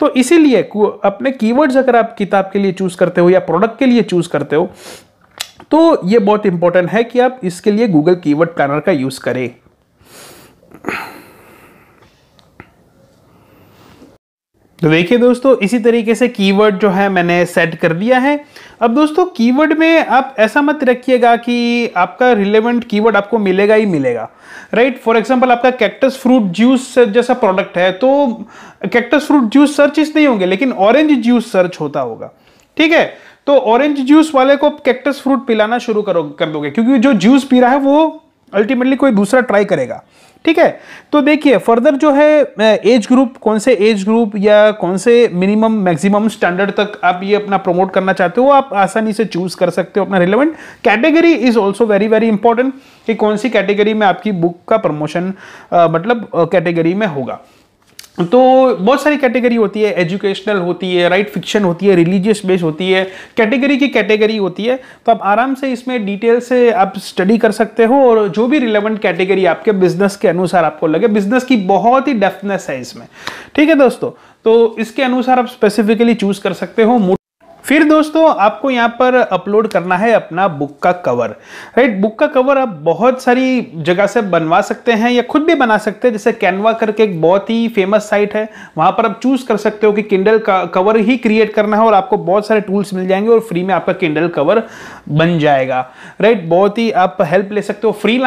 तो इसीलिए अपने कीवर्ड्स अगर आप किताब के लिए चूज़ करते हो या प्रोडक्ट के लिए चूज़ करते हो तो ये बहुत इंपॉर्टेंट है कि आप इसके लिए गूगल कीवर्ड प्लानर का यूज़ करें तो देखिए दोस्तों इसी तरीके से कीवर्ड जो है मैंने सेट कर दिया है अब दोस्तों कीवर्ड में आप ऐसा मत रखिएगा कि आपका रिलेवेंट कीवर्ड आपको मिलेगा ही मिलेगा राइट फॉर एग्जांपल आपका कैक्टस फ्रूट जूस जैसा प्रोडक्ट है तो कैक्टस फ्रूट जूस सर्च इस नहीं होंगे लेकिन ऑरेंज जूस सर्च होता होगा ठीक है तो ऑरेंज जूस वाले को कैक्टस फ्रूट पिलाना शुरू करो कर दोगे क्योंकि जो जूस पी रहा है वो अल्टीमेटली कोई दूसरा ट्राई करेगा ठीक है तो देखिए फर्दर जो है एज ग्रुप कौन से एज ग्रुप या कौन से मिनिमम मैक्सिमम स्टैंडर्ड तक आप ये अपना प्रमोट करना चाहते हो आप आसानी से चूज कर सकते हो अपना relevant category is also very very important कि कौन सी कैटेगरी में आपकी बुक का प्रमोशन मतलब कैटेगरी में होगा तो बहुत सारी कैटेगरी होती है एजुकेशनल होती है राइट फिक्शन होती है रिलीजियस बेस होती है कैटेगरी की कैटेगरी होती है तो आप आराम से इसमें डिटेल से आप स्टडी कर सकते हो और जो भी रिलेवेंट कैटेगरी आपके बिजनेस के अनुसार आपको लगे बिजनेस की बहुत ही डेफनेस है इसमें ठीक है दोस्तों तो इसके अनुसार आप स्पेसिफिकली चूज कर सकते हो फिर दोस्तों आपको यहाँ पर अपलोड करना है अपना बुक का कवर राइट बुक का कवर आप बहुत सारी जगह से बनवा सकते हैं या खुद भी बना सकते हैं जैसे कैनवा करके एक बहुत ही फेमस साइट है वहाँ पर आप चूज़ कर सकते हो कि किंडल का कवर ही क्रिएट करना है और आपको बहुत सारे टूल्स मिल जाएंगे और फ्री में आपका किंडल कवर बन जाएगा राइट बहुत ही आप हेल्प ले सकते हो फ्री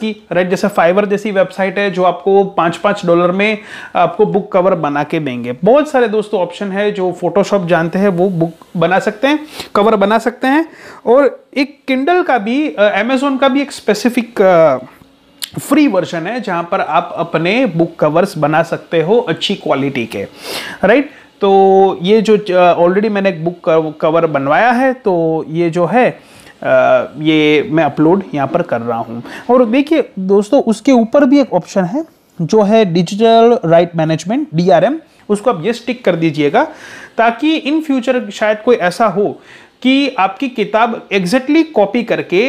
की राइट जैसे फाइवर जैसी वेबसाइट है जो आपको पाँच पाँच डॉलर में आपको बुक कवर बना के देंगे बहुत सारे दोस्तों ऑप्शन है जो फोटोशॉप जानते हैं वो बुक बना बना सकते हैं कवर बना सकते हैं और एक किंडल का भी अमेजोन का भी एक स्पेसिफिक फ्री वर्जन है जहां पर आप अपने बुक कवर्स बना सकते हो अच्छी क्वालिटी के राइट तो ये जो ऑलरेडी मैंने एक बुक कवर बनवाया है तो ये जो है आ, ये मैं अपलोड यहाँ पर कर रहा हूँ और देखिए दोस्तों उसके ऊपर भी एक ऑप्शन है जो है डिजिटल राइट मैनेजमेंट डी उसको आप ये स्टिक कर दीजिएगा ताकि इन फ्यूचर शायद कोई ऐसा हो कि आपकी किताब एग्जैक्टली कॉपी करके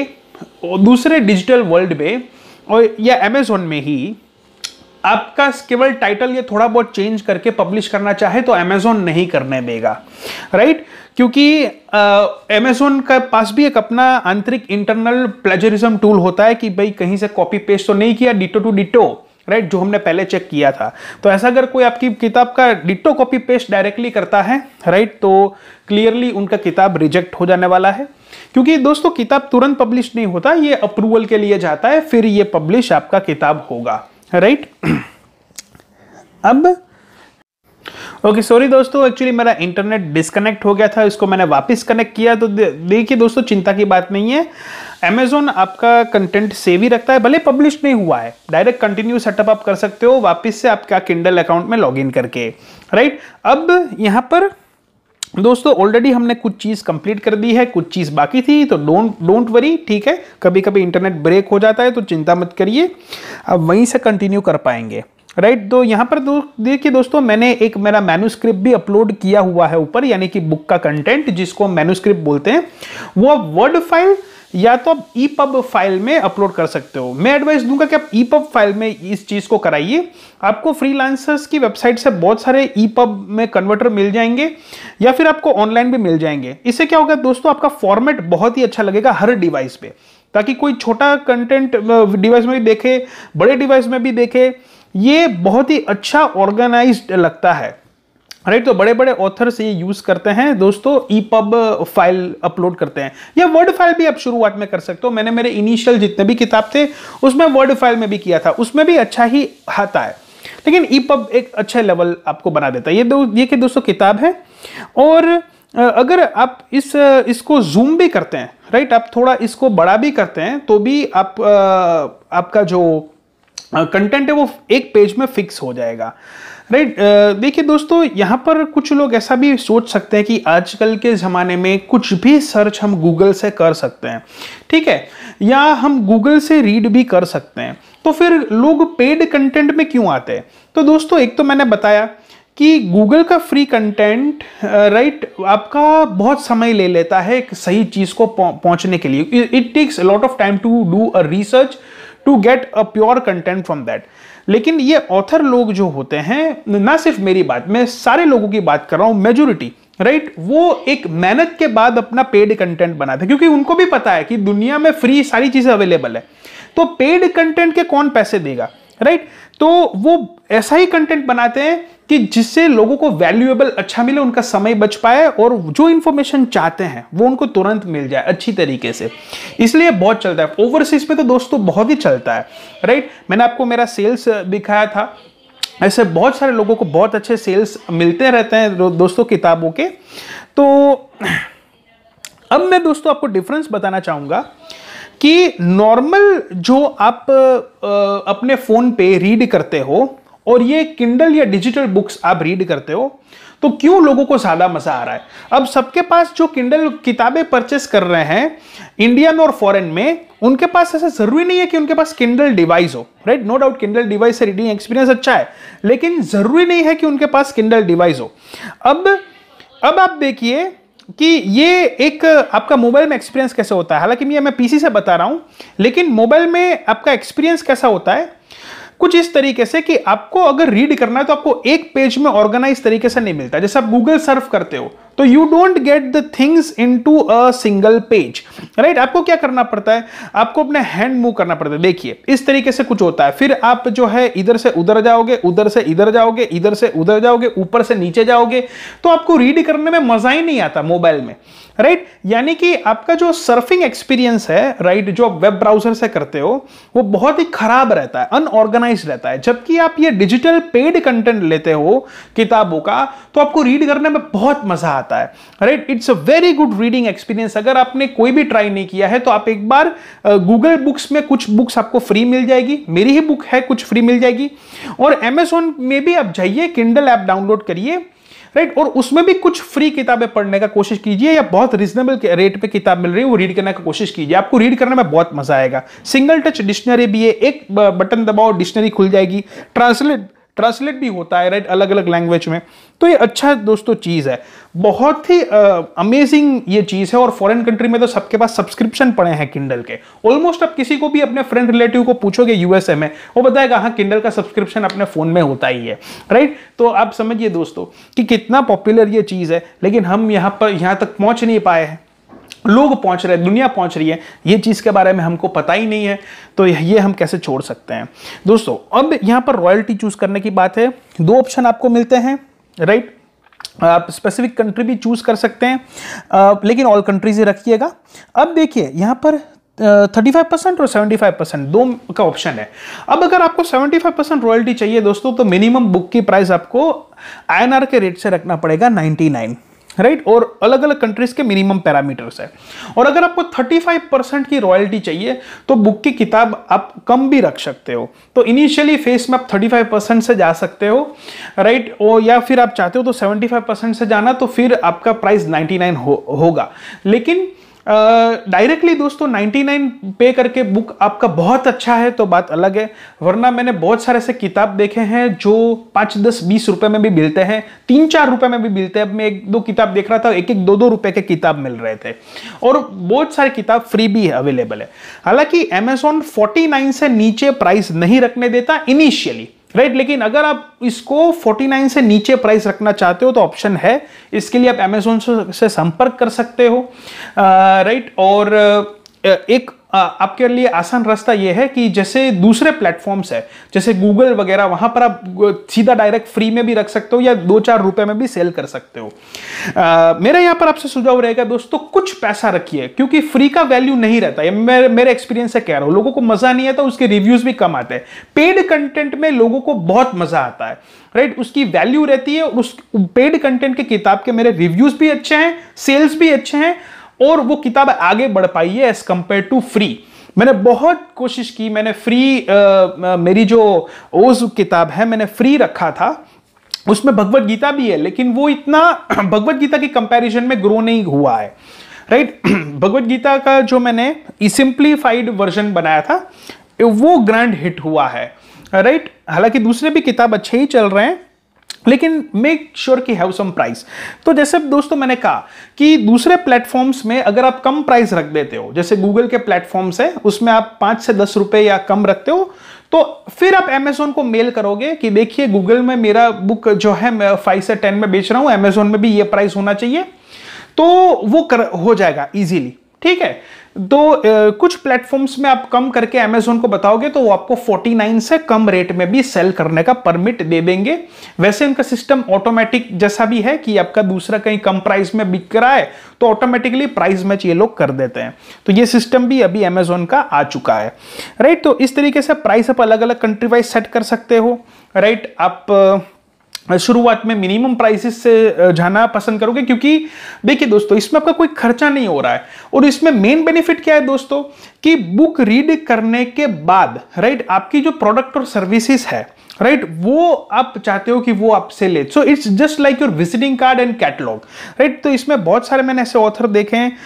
दूसरे डिजिटल वर्ल्ड में और या अमेजोन में ही आपका केवल टाइटल ये थोड़ा बहुत चेंज करके पब्लिश करना चाहे तो अमेजोन नहीं करने देगा राइट क्योंकि अमेजोन का पास भी एक अपना आंतरिक इंटरनल प्लेजरिज्म टूल होता है कि भाई कहीं से कॉपी पेस्ट तो नहीं किया डिटो टू डिटो राइट जो हमने पहले चेक किया था तो ऐसा अगर कोई आपकी किताब का डिटो कॉपी पेस्ट डायरेक्टली करता है राइट तो क्लियरली उनका किताब रिजेक्ट हो जाने वाला है क्योंकि दोस्तों किताब तुरंत पब्लिश नहीं होता ये अप्रूवल के लिए जाता है फिर ये पब्लिश आपका किताब होगा राइट अब ओके सॉरी दोस्तों एक्चुअली मेरा इंटरनेट डिस्कनेक्ट हो गया था इसको मैंने वापस कनेक्ट किया तो देखिए दोस्तों चिंता की बात नहीं है Amazon आपका कंटेंट सेव ही रखता है भले पब्लिश नहीं हुआ है डायरेक्ट कंटिन्यू सेटअप आप कर सकते हो वापस से आपका किंडल अकाउंट में इन करके राइट अब यहाँ पर दोस्तों ऑलरेडी हमने कुछ चीज़ कंप्लीट कर दी है कुछ चीज़ बाकी थी तो डोंट डोंट वरी ठीक है कभी कभी इंटरनेट ब्रेक हो जाता है तो चिंता मत करिए अब वहीं से कंटिन्यू कर पाएंगे राइट तो यहाँ पर दो देखिए दोस्तों मैंने एक मेरा मैनुस्क्रिप्ट भी अपलोड किया हुआ है ऊपर यानी कि बुक का कंटेंट जिसको मैनुस्क्रिप्ट बोलते हैं वो वर्ड फाइल या तो आप ई e पब फाइल में अपलोड कर सकते हो मैं एडवाइस दूंगा कि आप ई e पब फाइल में इस चीज़ को कराइए आपको फ्रीलांसर्स की वेबसाइट से बहुत सारे ई e पब में कन्वर्टर मिल जाएंगे या फिर आपको ऑनलाइन भी मिल जाएंगे इससे क्या होगा दोस्तों आपका फॉर्मेट बहुत ही अच्छा लगेगा हर डिवाइस पे ताकि कोई छोटा कंटेंट डिवाइस में भी देखे बड़े डिवाइस में भी देखे ये बहुत ही अच्छा ऑर्गेनाइज्ड लगता है राइट तो बड़े बड़े ऑथर्स ये यूज करते हैं दोस्तों ई पब फाइल अपलोड करते हैं या वर्ड फाइल भी आप शुरुआत में कर सकते हो मैंने मेरे इनिशियल जितने भी किताब थे उसमें वर्ड फाइल में भी किया था उसमें भी अच्छा ही हाथ है लेकिन ई e पब एक अच्छे लेवल आपको बना देता है ये दो ये कि दोस्तों किताब है और अगर आप इस इसको जूम भी करते हैं राइट आप थोड़ा इसको बड़ा भी करते हैं तो भी आप आपका जो कंटेंट है वो एक पेज में फिक्स हो जाएगा राइट देखिए दोस्तों यहाँ पर कुछ लोग ऐसा भी सोच सकते हैं कि आजकल के ज़माने में कुछ भी सर्च हम गूगल से कर सकते हैं ठीक है या हम गूगल से रीड भी कर सकते हैं तो फिर लोग पेड कंटेंट में क्यों आते हैं तो दोस्तों एक तो मैंने बताया कि गूगल का फ्री कंटेंट राइट आपका बहुत समय ले लेता है एक सही चीज़ को पहुंचने के लिए it takes lot of time to do a research to get a pure content from that लेकिन ये ऑथर लोग जो होते हैं ना सिर्फ मेरी बात मैं सारे लोगों की बात कर रहा हूँ मेजोरिटी राइट right? वो एक मेहनत के बाद अपना पेड कंटेंट बनाते हैं क्योंकि उनको भी पता है कि दुनिया में फ्री सारी चीज़ें अवेलेबल है तो पेड कंटेंट के कौन पैसे देगा राइट right? तो वो ऐसा ही कंटेंट बनाते हैं कि जिससे लोगों को वैल्यूएबल अच्छा मिले उनका समय बच पाए और जो इन्फॉर्मेशन चाहते हैं वो उनको तुरंत मिल जाए अच्छी तरीके से इसलिए बहुत चलता है ओवरसीज पे तो दोस्तों बहुत ही चलता है राइट मैंने आपको मेरा सेल्स दिखाया था ऐसे बहुत सारे लोगों को बहुत अच्छे सेल्स मिलते रहते हैं दोस्तों किताबों के तो अब मैं दोस्तों आपको डिफरेंस बताना चाहूँगा कि नॉर्मल जो आप अपने फ़ोन पे रीड करते हो और ये किंडल या डिजिटल बुक्स आप रीड करते हो तो क्यों लोगों को ज़्यादा मज़ा आ रहा है अब सबके पास जो किंडल किताबें परचेस कर रहे हैं इंडिया में और फॉरेन में उनके पास ऐसा ज़रूरी नहीं है कि उनके पास किंडल डिवाइस हो right no doubt Kindle device से रीडिंग एक्सपीरियंस अच्छा है लेकिन ज़रूरी नहीं है कि उनके पास किंडल डिवाइस हो अब अब आप देखिए कि ये एक आपका मोबाइल में एक्सपीरियंस कैसे होता है हालांकि मैं मैं पीसी से बता रहा हूं लेकिन मोबाइल में आपका एक्सपीरियंस कैसा होता है कुछ इस तरीके से कि आपको अगर रीड करना है तो आपको एक पेज में ऑर्गेनाइज तरीके से नहीं मिलता जैसे आप गूगल सर्फ करते हो तो you don't get the things into a single page right आपको क्या करना पड़ता है आपको अपने हैंड मूव करना पड़ता है देखिए इस तरीके से कुछ होता है फिर आप जो है इधर से उधर जाओगे उधर से इधर जाओगे इधर से उधर जाओगे ऊपर से नीचे जाओगे तो आपको रीड करने में मजा ही नहीं आता मोबाइल में राइट right? यानी कि आपका जो सर्फिंग एक्सपीरियंस है राइट right, जो आप वेब ब्राउजर से करते हो वो बहुत ही खराब रहता है अनऑर्गेनाइज रहता है जबकि आप ये डिजिटल पेड कंटेंट लेते हो किताबों का तो आपको रीड करने में बहुत मजा आता है right it's a very good reading experience अगर आपने कोई भी ट्राई नहीं किया है तो आप एक बार गूगल बुक्स में कुछ बुक्स आपको फ्री मिल जाएगी मेरी ही बुक है कुछ फ्री मिल जाएगी और एमेजोन में भी आप जाइए किंडल ऐप डाउनलोड करिए राइट और उसमें भी कुछ फ्री किताबें पढ़ने का कोशिश कीजिए या बहुत रीजनेबल रेट पे किताब मिल रही है वो रीड करने का कोशिश कीजिए आपको रीड करने में बहुत मजा आएगा सिंगल टच डिक्शनरी भी है एक बटन दबाओ डिक्शनरी खुल जाएगी ट्रांसलेट ट्रांसलेट भी होता है राइट अलग अलग लैंग्वेज में तो ये अच्छा दोस्तों चीज़ है बहुत ही अमेजिंग ये चीज़ है और फॉरेन कंट्री में तो सबके पास सब्सक्रिप्शन पड़े हैं किंडल के ऑलमोस्ट आप किसी को भी अपने फ्रेंड रिलेटिव को पूछोगे यूएसए में वो बताएगा हाँ किंडल का सब्सक्रिप्शन अपने फ़ोन में होता ही है राइट तो आप समझिए दोस्तों कि कितना पॉपुलर ये चीज़ है लेकिन हम यहाँ पर यहाँ तक पहुँच नहीं पाए हैं लोग पहुंच रहे हैं दुनिया पहुंच रही है ये चीज़ के बारे में हमको पता ही नहीं है तो ये हम कैसे छोड़ सकते हैं दोस्तों अब यहाँ पर रॉयल्टी चूज़ करने की बात है दो ऑप्शन आपको मिलते हैं राइट आप स्पेसिफिक कंट्री भी चूज़ कर सकते हैं आ, लेकिन ऑल कंट्रीज ही रखिएगा अब देखिए यहाँ पर थर्टी फाइव परसेंट और सेवेंटी फाइव परसेंट दो का ऑप्शन है अब अगर आपको सेवेंटी फाइव परसेंट रॉयल्टी चाहिए दोस्तों तो मिनिमम बुक की प्राइस आपको आई के रेट से रखना पड़ेगा नाइन्टी नाइन राइट और अलग अलग कंट्रीज के मिनिमम पैरामीटर्स है और अगर आपको 35 परसेंट की रॉयल्टी चाहिए तो बुक की किताब आप कम भी रख सकते हो तो इनिशियली फेस में आप 35 परसेंट से जा सकते हो राइट और या फिर आप चाहते हो तो 75 परसेंट से जाना तो फिर आपका प्राइस 99 हो होगा लेकिन डायरेक्टली uh, दोस्तों 99 पे करके बुक आपका बहुत अच्छा है तो बात अलग है वरना मैंने बहुत सारे ऐसे किताब देखे हैं जो पाँच दस बीस रुपए में भी मिलते हैं तीन चार रुपए में भी मिलते हैं अब मैं एक दो किताब देख रहा था एक एक दो दो रुपए के किताब मिल रहे थे और बहुत सारे किताब फ्री भी है अवेलेबल है हालांकि अमेजोन फोर्टी से नीचे प्राइस नहीं रखने देता इनिशियली राइट लेकिन अगर आप इसको 49 से नीचे प्राइस रखना चाहते हो तो ऑप्शन है इसके लिए आप अमेजोन से संपर्क कर सकते हो राइट uh, और uh, एक आपके लिए आसान रास्ता यह है कि जैसे दूसरे प्लेटफॉर्म्स है जैसे गूगल वगैरह वहां पर आप सीधा डायरेक्ट फ्री में भी रख सकते हो या दो चार रुपए में भी सेल कर सकते हो मेरे मेरा यहाँ पर आपसे सुझाव रहेगा दोस्तों कुछ पैसा रखिए क्योंकि फ्री का वैल्यू नहीं रहता है मेरे मेरे एक्सपीरियंस से कह रहा हूँ लोगों को मजा नहीं आता उसके रिव्यूज भी कम आते हैं पेड कंटेंट में लोगों को बहुत मजा आता है राइट उसकी वैल्यू रहती है उस पेड कंटेंट की किताब के मेरे रिव्यूज भी अच्छे हैं सेल्स भी अच्छे हैं और वो किताब आगे बढ़ पाई है एज कंपेयर टू फ्री मैंने बहुत कोशिश की मैंने फ्री आ, मेरी जो ओज किताब है मैंने फ्री रखा था उसमें भगवत गीता भी है लेकिन वो इतना भगवत गीता की कंपैरिजन में ग्रो नहीं हुआ है राइट भगवत गीता का जो मैंने सिंप्लीफाइड वर्जन बनाया था वो ग्रैंड हिट हुआ है राइट हालांकि दूसरे भी किताब अच्छे ही चल रहे हैं लेकिन मेक श्योर की हैव सम प्राइस तो जैसे दोस्तों मैंने कहा कि दूसरे प्लेटफॉर्म्स में अगर आप कम प्राइस रख देते हो जैसे गूगल के प्लेटफॉर्म्स है उसमें आप पाँच से दस रुपए या कम रखते हो तो फिर आप अमेजोन को मेल करोगे कि देखिए गूगल में मेरा बुक जो है मैं फाइव से टेन में बेच रहा हूँ अमेजोन में भी ये प्राइस होना चाहिए तो वो कर हो जाएगा इजीली ठीक है तो कुछ प्लेटफॉर्म्स में आप कम करके अमेजोन को बताओगे तो वो आपको 49 से कम रेट में भी सेल करने का परमिट दे देंगे वैसे इनका सिस्टम ऑटोमेटिक जैसा भी है कि आपका दूसरा कहीं कम प्राइस में बिक रहा है तो ऑटोमेटिकली प्राइस मैच ये लोग कर देते हैं तो ये सिस्टम भी अभी अमेजोन का आ चुका है राइट तो इस तरीके से प्राइस आप अलग अलग कंट्री वाइज सेट कर सकते हो राइट आप शुरुआत में मिनिमम प्राइसेस से जाना पसंद करोगे क्योंकि देखिए दोस्तों इसमें आपका कोई खर्चा नहीं हो रहा है और इसमें मेन बेनिफिट क्या है दोस्तों कि बुक रीड करने के बाद राइट आपकी जो प्रोडक्ट और सर्विसेज है राइट right? वो आप चाहते हो कि वो आपसे ले so it's just like your visiting card and catalogue right तो इसमें बहुत सारे मैंने ऐसे ऑथर देखे हैं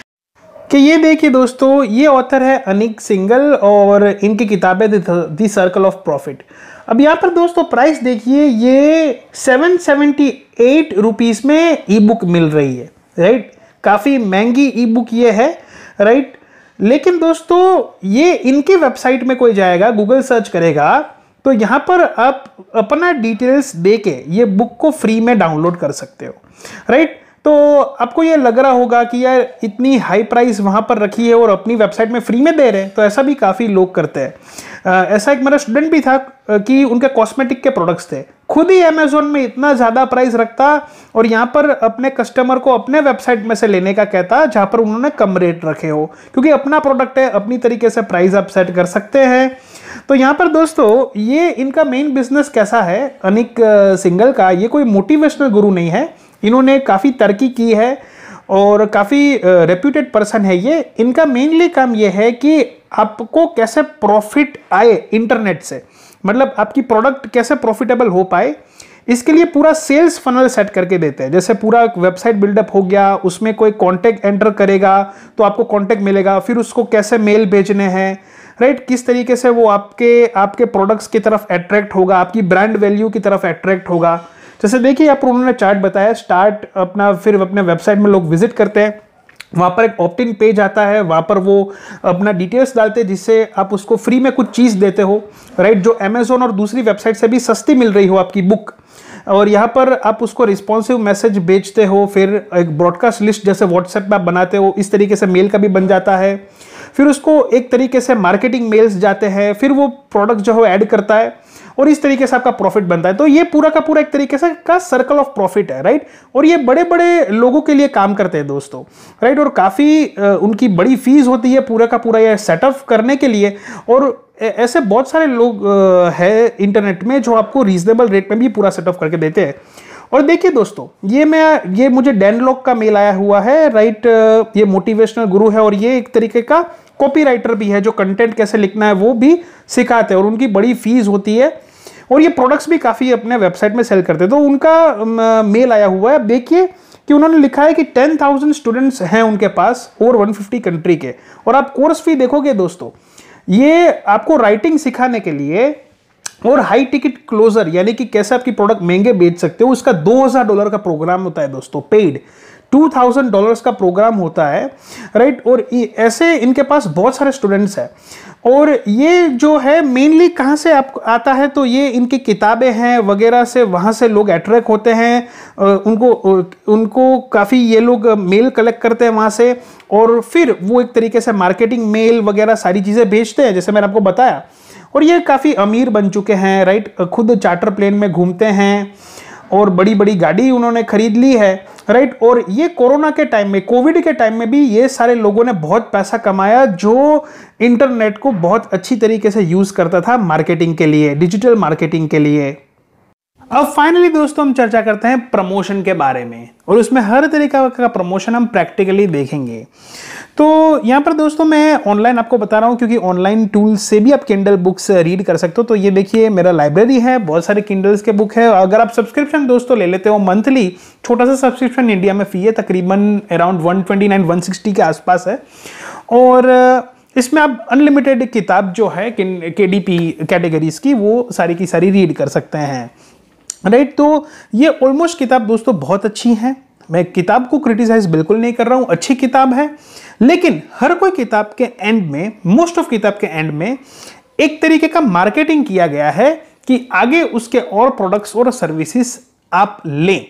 कि ये देखिए दोस्तों ये ऑथर है अनिक सिंगल और इनकी किताब है दी सर्कल ऑफ प्रॉफिट अब यहाँ पर दोस्तों प्राइस देखिए ये सेवन सेवेंटी एट रुपीज़ में ई बुक मिल रही है राइट काफ़ी महंगी ई बुक ये है राइट लेकिन दोस्तों ये इनके वेबसाइट में कोई जाएगा गूगल सर्च करेगा तो यहाँ पर आप अपना डिटेल्स दे के ये बुक को फ्री में डाउनलोड कर सकते हो राइट तो आपको ये लग रहा होगा कि यार इतनी हाई प्राइस वहाँ पर रखी है और अपनी वेबसाइट में फ्री में दे रहे हैं तो ऐसा भी काफ़ी लोग करते हैं ऐसा एक मेरा स्टूडेंट भी था कि उनके कॉस्मेटिक के प्रोडक्ट्स थे खुद ही अमेजोन में इतना ज़्यादा प्राइस रखता और यहाँ पर अपने कस्टमर को अपने वेबसाइट में से लेने का कहता जहाँ पर उन्होंने कम रेट रखे हो क्योंकि अपना प्रोडक्ट है अपनी तरीके से प्राइस आप सेट कर सकते हैं तो यहाँ पर दोस्तों ये इनका मेन बिजनेस कैसा है अनिक सिंगल का ये कोई मोटिवेशनल गुरु नहीं है इन्होंने काफ़ी तरक्की की है और काफ़ी रेप्यूटेड पर्सन है ये इनका मेनली काम ये है कि आपको कैसे प्रॉफिट आए इंटरनेट से मतलब आपकी प्रोडक्ट कैसे प्रॉफिटेबल हो पाए इसके लिए पूरा सेल्स फनल सेट करके देते हैं जैसे पूरा वेबसाइट बिल्डअप हो गया उसमें कोई कांटेक्ट एंटर करेगा तो आपको कांटेक्ट मिलेगा फिर उसको कैसे मेल भेजने हैं राइट किस तरीके से वो आपके आपके प्रोडक्ट्स की तरफ अट्रैक्ट होगा आपकी ब्रांड वैल्यू की तरफ अट्रैक्ट होगा जैसे देखिए आपको उन्होंने चार्ट बताया स्टार्ट अपना फिर अपने वेबसाइट में लोग विजिट करते हैं वहाँ पर एक ऑप्टिन पेज आता है वहाँ पर वो अपना डिटेल्स डालते हैं जिससे आप उसको फ्री में कुछ चीज़ देते हो राइट जो अमेजोन और दूसरी वेबसाइट से भी सस्ती मिल रही हो आपकी बुक और यहाँ पर आप उसको रिस्पॉन्सिव मैसेज भेजते हो फिर एक ब्रॉडकास्ट लिस्ट जैसे व्हाट्सएप में आप बनाते हो इस तरीके से मेल का भी बन जाता है फिर उसको एक तरीके से मार्केटिंग मेल्स जाते हैं फिर वो प्रोडक्ट जो है ऐड करता है और इस तरीके से आपका प्रॉफिट बनता है तो ये पूरा का पूरा एक तरीके से का सर्कल ऑफ प्रॉफिट है राइट और ये बड़े बड़े लोगों के लिए काम करते हैं दोस्तों राइट और काफ़ी उनकी बड़ी फीस होती है पूरा का पूरा यह सेटअप करने के लिए और ऐसे बहुत सारे लोग हैं इंटरनेट में जो आपको रीजनेबल रेट में भी पूरा सेटअप करके देते हैं और देखिए दोस्तों ये मैं ये मुझे डेनलॉक का मेल आया हुआ है राइट ये मोटिवेशनल गुरु है और ये एक तरीके का कॉपी राइटर भी है जो कंटेंट कैसे लिखना है वो भी सिखाते हैं और उनकी बड़ी फीस होती है और ये प्रोडक्ट्स भी काफ़ी अपने वेबसाइट में सेल करते हैं तो उनका मेल आया हुआ है देखिए कि उन्होंने लिखा है कि 10,000 स्टूडेंट्स हैं उनके पास और 150 कंट्री के और आप कोर्स फी देखोगे दोस्तों ये आपको राइटिंग सिखाने के लिए और हाई टिकट क्लोजर यानी कि कैसे आपकी प्रोडक्ट महंगे बेच सकते हो उसका 2000 डॉलर का प्रोग्राम होता है दोस्तों पेड टू थाउजेंड डॉलर्स का प्रोग्राम होता है राइट और ऐसे इनके पास बहुत सारे स्टूडेंट्स हैं और ये जो है मेनली कहाँ से आप आता है तो ये इनकी किताबें हैं वगैरह से वहाँ से लोग अट्रैक्ट होते हैं उनको उनको काफ़ी ये लोग मेल कलेक्ट करते हैं वहाँ से और फिर वो एक तरीके से मार्केटिंग मेल वगैरह सारी चीज़ें भेजते हैं जैसे मैंने आपको बताया और ये काफ़ी अमीर बन चुके हैं राइट खुद चार्टर प्लेन में घूमते हैं और बड़ी बड़ी गाड़ी उन्होंने खरीद ली है राइट और ये कोरोना के टाइम में कोविड के टाइम में भी ये सारे लोगों ने बहुत पैसा कमाया जो इंटरनेट को बहुत अच्छी तरीके से यूज़ करता था मार्केटिंग के लिए डिजिटल मार्केटिंग के लिए अब फाइनली दोस्तों हम चर्चा करते हैं प्रमोशन के बारे में और उसमें हर तरीका का प्रमोशन हम प्रैक्टिकली देखेंगे तो यहाँ पर दोस्तों मैं ऑनलाइन आपको बता रहा हूँ क्योंकि ऑनलाइन टूल से भी आप किंडल बुक्स रीड कर सकते हो तो ये देखिए मेरा लाइब्रेरी है बहुत सारे किंडल्स के बुक है अगर आप सब्सक्रिप्शन दोस्तों ले लेते हो मंथली छोटा सा सब्सक्रिप्शन इंडिया में फ़ी है तकरीबन अराउंड 129 160 के आसपास है और uh, इसमें आप अनलिमिटेड किताब जो है के डी पी कैटेगरीज की वो सारी की सारी रीड कर सकते हैं राइट तो ये ऑलमोस्ट किताब दोस्तों बहुत अच्छी हैं मैं किताब को क्रिटिसाइज बिल्कुल नहीं कर रहा हूँ अच्छी किताब है लेकिन हर कोई किताब के एंड में मोस्ट ऑफ किताब के एंड में एक तरीके का मार्केटिंग किया गया है कि आगे उसके और प्रोडक्ट्स और सर्विसेज आप लें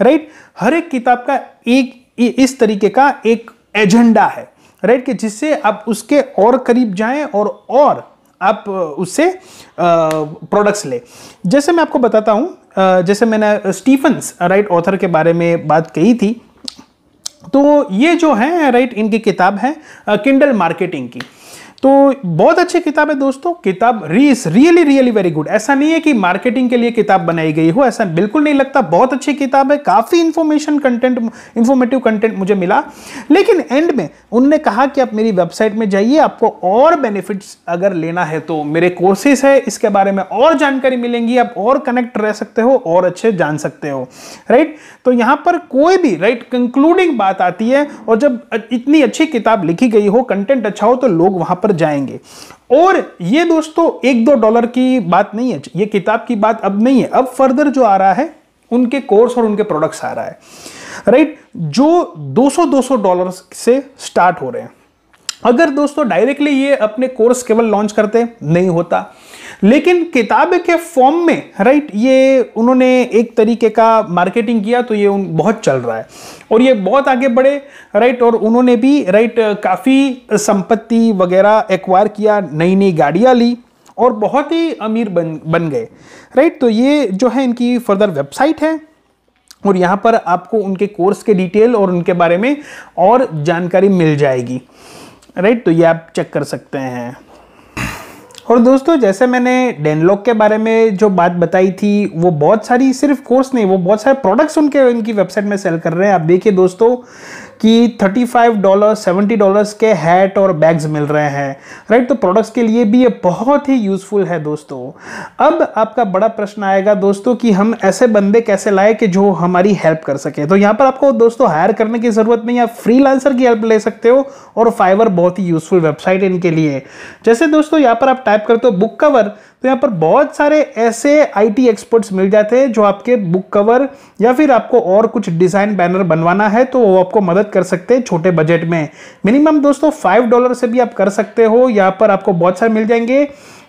राइट हर एक किताब का एक इस तरीके का एक एजेंडा है राइट कि जिससे आप उसके और करीब जाएं और और आप उससे प्रोडक्ट्स लें जैसे मैं आपको बताता हूँ जैसे मैंने स्टीफन्स राइट ऑथर के बारे में बात कही थी तो ये जो है राइट इनकी किताब है किंडल मार्केटिंग की तो बहुत अच्छी किताब है दोस्तों किताब री is really really very good ऐसा नहीं है कि मार्केटिंग के लिए किताब बनाई गई हो ऐसा बिल्कुल नहीं लगता बहुत अच्छी किताब है काफ़ी इंफॉर्मेशन कंटेंट इंफॉर्मेटिव कंटेंट मुझे मिला लेकिन एंड में उनने कहा कि आप मेरी वेबसाइट में जाइए आपको और बेनिफिट्स अगर लेना है तो मेरे कोर्सेस है इसके बारे में और जानकारी मिलेंगी आप और कनेक्ट रह सकते हो और अच्छे जान सकते हो राइट तो यहां पर कोई भी राइट कंक्लूडिंग बात आती है और जब इतनी अच्छी किताब लिखी गई हो कंटेंट अच्छा हो तो लोग वहां पर पर जाएंगे और ये दोस्तों एक दो डॉलर की बात नहीं है ये किताब की बात अब नहीं है अब फर्दर जो आ रहा है उनके कोर्स और उनके प्रोडक्ट्स आ रहा है राइट जो 200-200 डॉलर से स्टार्ट हो रहे हैं अगर दोस्तों डायरेक्टली ये अपने कोर्स केवल लॉन्च करते नहीं होता लेकिन किताब के फॉर्म में राइट ये उन्होंने एक तरीके का मार्केटिंग किया तो ये उन बहुत चल रहा है और ये बहुत आगे बढ़े राइट और उन्होंने भी राइट काफ़ी संपत्ति वगैरह एक्वायर किया नई नई गाड़ियाँ ली और बहुत ही अमीर बन बन गए राइट तो ये जो है इनकी फर्दर वेबसाइट है और यहाँ पर आपको उनके कोर्स के डिटेल और उनके बारे में और जानकारी मिल जाएगी राइट तो ये आप चेक कर सकते हैं और दोस्तों जैसे मैंने डेनलॉक के बारे में जो बात बताई थी वो बहुत सारी सिर्फ कोर्स नहीं वो बहुत सारे प्रोडक्ट्स उनके इनकी वेबसाइट में सेल कर रहे हैं आप देखिए दोस्तों कि 35 डॉलर 70 डॉलर्स के हैट और बैग्स मिल रहे हैं राइट तो प्रोडक्ट्स के लिए भी ये बहुत ही यूज़फुल है दोस्तों अब आपका बड़ा प्रश्न आएगा दोस्तों कि हम ऐसे बंदे कैसे लाए कि जो हमारी हेल्प कर सके तो यहाँ पर आपको दोस्तों हायर करने की ज़रूरत नहीं है फ्री की हेल्प ले सकते हो और फाइवर बहुत ही यूज़फुल वेबसाइट इनके लिए जैसे दोस्तों यहाँ पर आप टाइप करते हो बुक कवर तो यहाँ पर बहुत सारे ऐसे आईटी एक्सपर्ट्स मिल जाते हैं जो आपके बुक कवर या फिर आपको और कुछ डिज़ाइन बैनर बनवाना है तो वो आपको मदद तक कर सकते हैं छोटे बजट में मिनिमम दोस्तों फाइव डॉलर से भी आप कर सकते हो यहाँ पर आपको बहुत सारे मिल जाएंगे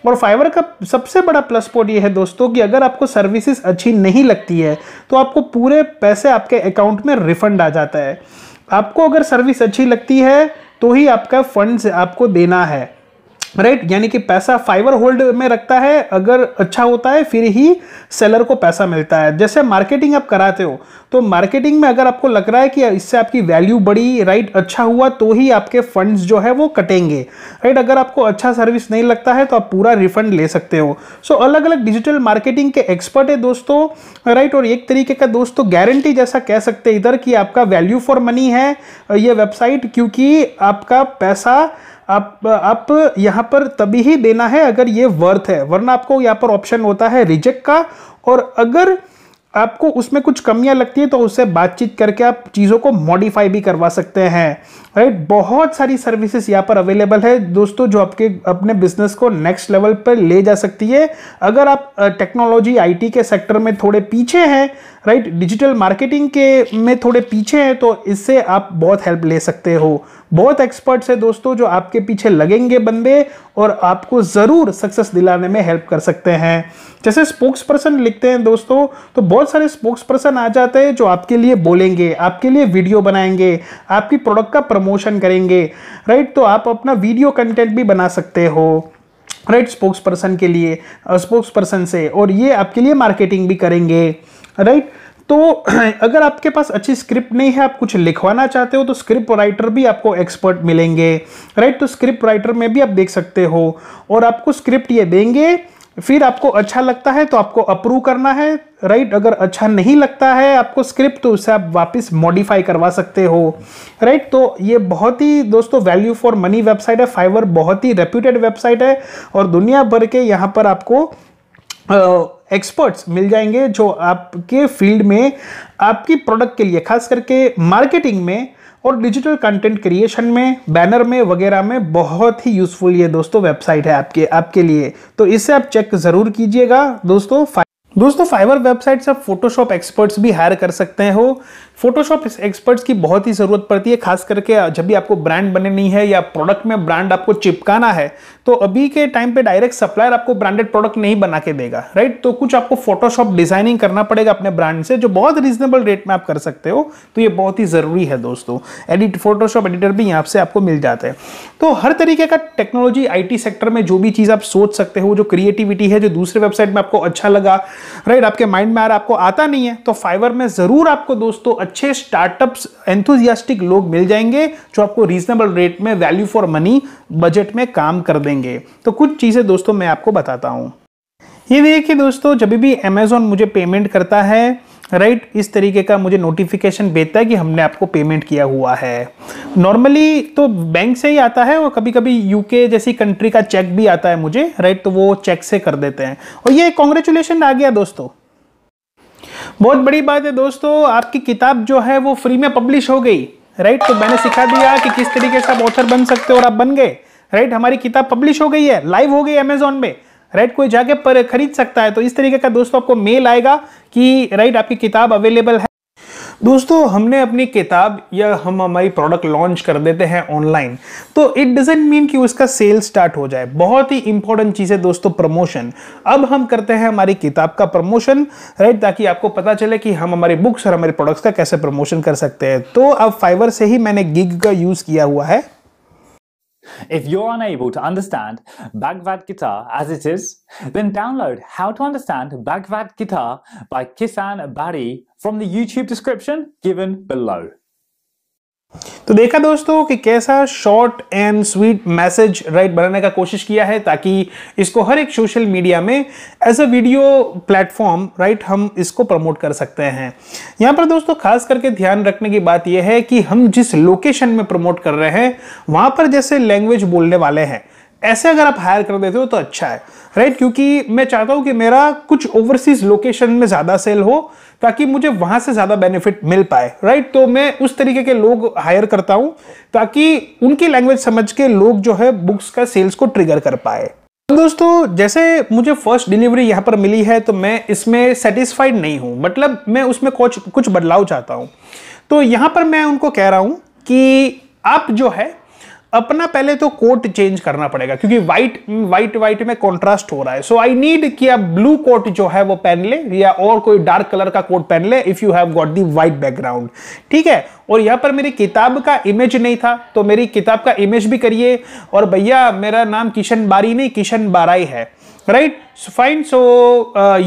और फाइवर का सबसे बड़ा प्लस पॉइंट ये है दोस्तों कि अगर आपको सर्विसेज अच्छी नहीं लगती है तो आपको पूरे पैसे आपके अकाउंट में रिफंड आ जाता है आपको अगर सर्विस अच्छी लगती है तो ही आपका फंड आपको देना है राइट यानी कि पैसा फाइवर होल्ड में रखता है अगर अच्छा होता है फिर ही सेलर को पैसा मिलता है जैसे मार्केटिंग आप कराते हो तो मार्केटिंग में अगर आपको लग रहा है कि इससे आपकी वैल्यू बढ़ी राइट अच्छा हुआ तो ही आपके फंड्स जो है वो कटेंगे राइट अगर आपको अच्छा सर्विस नहीं लगता है तो आप पूरा रिफंड ले सकते हो सो so, अलग अलग डिजिटल मार्केटिंग के एक्सपर्ट है दोस्तों राइट और एक तरीके का दोस्तों गारंटी जैसा कह सकते हैं इधर कि आपका वैल्यू फॉर मनी है ये वेबसाइट क्योंकि आपका पैसा आप आप यहाँ पर तभी ही देना है अगर ये वर्थ है वरना आपको यहाँ पर ऑप्शन होता है रिजेक्ट का और अगर आपको उसमें कुछ कमियाँ लगती है तो उससे बातचीत करके आप चीज़ों को मॉडिफाई भी करवा सकते हैं राइट बहुत सारी सर्विसेज यहाँ पर अवेलेबल है दोस्तों जो आपके अपने बिजनेस को नेक्स्ट लेवल पर ले जा सकती है अगर आप टेक्नोलॉजी आईटी के सेक्टर में थोड़े पीछे हैं राइट डिजिटल मार्केटिंग के में थोड़े पीछे हैं तो इससे आप बहुत हेल्प ले सकते हो बहुत एक्सपर्ट्स है दोस्तों जो आपके पीछे लगेंगे बंदे और आपको ज़रूर सक्सेस दिलाने में हेल्प कर सकते हैं जैसे स्पोक्स पर्सन लिखते हैं दोस्तों तो बहुत सारे स्पोक्स पर्सन आ जाते हैं जो आपके लिए बोलेंगे आपके लिए वीडियो बनाएंगे आपकी प्रोडक्ट का प्रमोशन करेंगे राइट तो आप अपना वीडियो कंटेंट भी बना सकते हो राइट स्पोक्स पर्सन के लिए स्पोक्स पर्सन से और ये आपके लिए मार्केटिंग भी करेंगे राइट तो अगर आपके पास अच्छी स्क्रिप्ट नहीं है आप कुछ लिखवाना चाहते हो तो स्क्रिप्ट राइटर भी आपको एक्सपर्ट मिलेंगे राइट तो स्क्रिप्ट राइटर में भी आप देख सकते हो और आपको स्क्रिप्ट ये देंगे फिर आपको अच्छा लगता है तो आपको अप्रूव करना है राइट अगर अच्छा नहीं लगता है आपको स्क्रिप्ट तो उसे आप वापस मॉडिफाई करवा सकते हो राइट तो ये बहुत ही दोस्तों वैल्यू फॉर मनी वेबसाइट है फाइवर बहुत ही रेप्यूटेड वेबसाइट है और दुनिया भर के यहाँ पर आपको एक्सपर्ट्स मिल जाएंगे जो आपके फील्ड में आपकी प्रोडक्ट के लिए खास करके मार्केटिंग में और डिजिटल कंटेंट क्रिएशन में बैनर में वगैरह में बहुत ही यूज़फुल ये दोस्तों वेबसाइट है आपके आपके लिए तो इससे आप चेक ज़रूर कीजिएगा दोस्तों दोस्तों फाइवर वेबसाइट से आप फोटोशॉप एक्सपर्ट्स भी हायर कर सकते हो फोटोशॉप एक्सपर्ट्स की बहुत ही ज़रूरत पड़ती है खास करके जब भी आपको ब्रांड बननी है या प्रोडक्ट में ब्रांड आपको चिपकाना है तो अभी के टाइम पे डायरेक्ट सप्लायर आपको ब्रांडेड प्रोडक्ट नहीं बना के देगा राइट तो कुछ आपको फोटोशॉप डिज़ाइनिंग करना पड़ेगा अपने ब्रांड से जो बहुत रीजनेबल रेट में आप कर सकते हो तो ये बहुत ही ज़रूरी है दोस्तों एडिट फोटोशॉप एडिटर भी यहाँ से आपको मिल जाता है तो हर तरीके का टेक्नोलॉजी आई सेक्टर में जो भी चीज़ आप सोच सकते हो जो क्रिएटिविटी है जो दूसरे वेबसाइट में आपको अच्छा लगा राइट आपके माइंड में आ रहा आपको आता नहीं है तो फाइवर में ज़रूर आपको दोस्तों अच्छे स्टार्टअप्स एंथुजियास्टिक लोग मिल जाएंगे जो आपको रीजनेबल रेट में वैल्यू फॉर मनी बजट में काम कर देंगे तो कुछ चीज़ें दोस्तों मैं आपको बताता हूँ ये देखिए दोस्तों जब भी अमेजोन मुझे पेमेंट करता है राइट right? इस तरीके का मुझे नोटिफिकेशन देता है कि हमने आपको पेमेंट किया हुआ है नॉर्मली तो बैंक से ही आता है और कभी कभी यूके जैसी कंट्री का चेक भी आता है मुझे राइट right? तो वो चेक से कर देते हैं और ये कॉन्ग्रेचुलेशन आ गया दोस्तों बहुत बड़ी बात है दोस्तों आपकी किताब जो है वो फ्री में पब्लिश हो गई राइट तो मैंने सिखा दिया कि किस तरीके से आप ऑथर बन सकते हो और आप बन गए राइट हमारी किताब पब्लिश हो गई है लाइव हो गई अमेजोन में राइट कोई जाके पर खरीद सकता है तो इस तरीके का दोस्तों आपको मेल आएगा कि राइट आपकी किताब अवेलेबल है दोस्तों हमने अपनी किताब या हम हमारी प्रोडक्ट लॉन्च कर देते हैं ऑनलाइन तो इट डजेंट मीन कि उसका सेल स्टार्ट हो जाए बहुत ही इंपॉर्टेंट चीज़ है दोस्तों प्रमोशन अब हम करते हैं हमारी किताब का प्रमोशन राइट ताकि आपको पता चले कि हम हमारे बुक्स और हमारे प्रोडक्ट्स का कैसे प्रमोशन कर सकते हैं तो अब फाइवर से ही मैंने गिग का यूज़ किया हुआ है If you're unable to understand Bhagavad Gita as it is, then download How to Understand Bhagavad Gita by Kisan Bari from the YouTube description given below. तो देखा दोस्तों कि कैसा short and sweet message right बनाने का कोशिश किया है ताकि इसको हर एक सोशल मीडिया में as a video platform right हम इसको प्रमोट कर सकते हैं यहाँ पर दोस्तों खास करके ध्यान रखने की बात यह है कि हम जिस लोकेशन में प्रमोट कर रहे हैं वहां पर जैसे लैंग्वेज बोलने वाले हैं ऐसे अगर आप हायर कर देते हो तो अच्छा है राइट क्योंकि मैं चाहता हूँ कि मेरा कुछ ओवरसीज लोकेशन में ज़्यादा सेल हो ताकि मुझे वहाँ से ज़्यादा बेनिफिट मिल पाए राइट तो मैं उस तरीके के लोग हायर करता हूँ ताकि उनकी लैंग्वेज समझ के लोग जो है बुक्स का सेल्स को ट्रिगर कर पाए दोस्तों जैसे मुझे फर्स्ट डिलीवरी यहाँ पर मिली है तो मैं इसमें सेटिस्फाइड नहीं हूँ मतलब मैं उसमें कुछ कुछ बदलाव चाहता हूँ तो यहाँ पर मैं उनको कह रहा हूँ कि आप जो है अपना पहले तो कोट चेंज करना पड़ेगा क्योंकि व्हाइट व्हाइट व्हाइट में कॉन्ट्रास्ट हो रहा है सो आई नीड कि आप ब्लू कोट जो है वो पहन ले या और कोई डार्क कलर का कोट पहन ले if you have got the white background ठीक है और यहाँ पर मेरी किताब का इमेज नहीं था तो मेरी किताब का इमेज भी करिए और भैया मेरा नाम किशन बारी नहीं किशन बाराई है राइट फाइन सो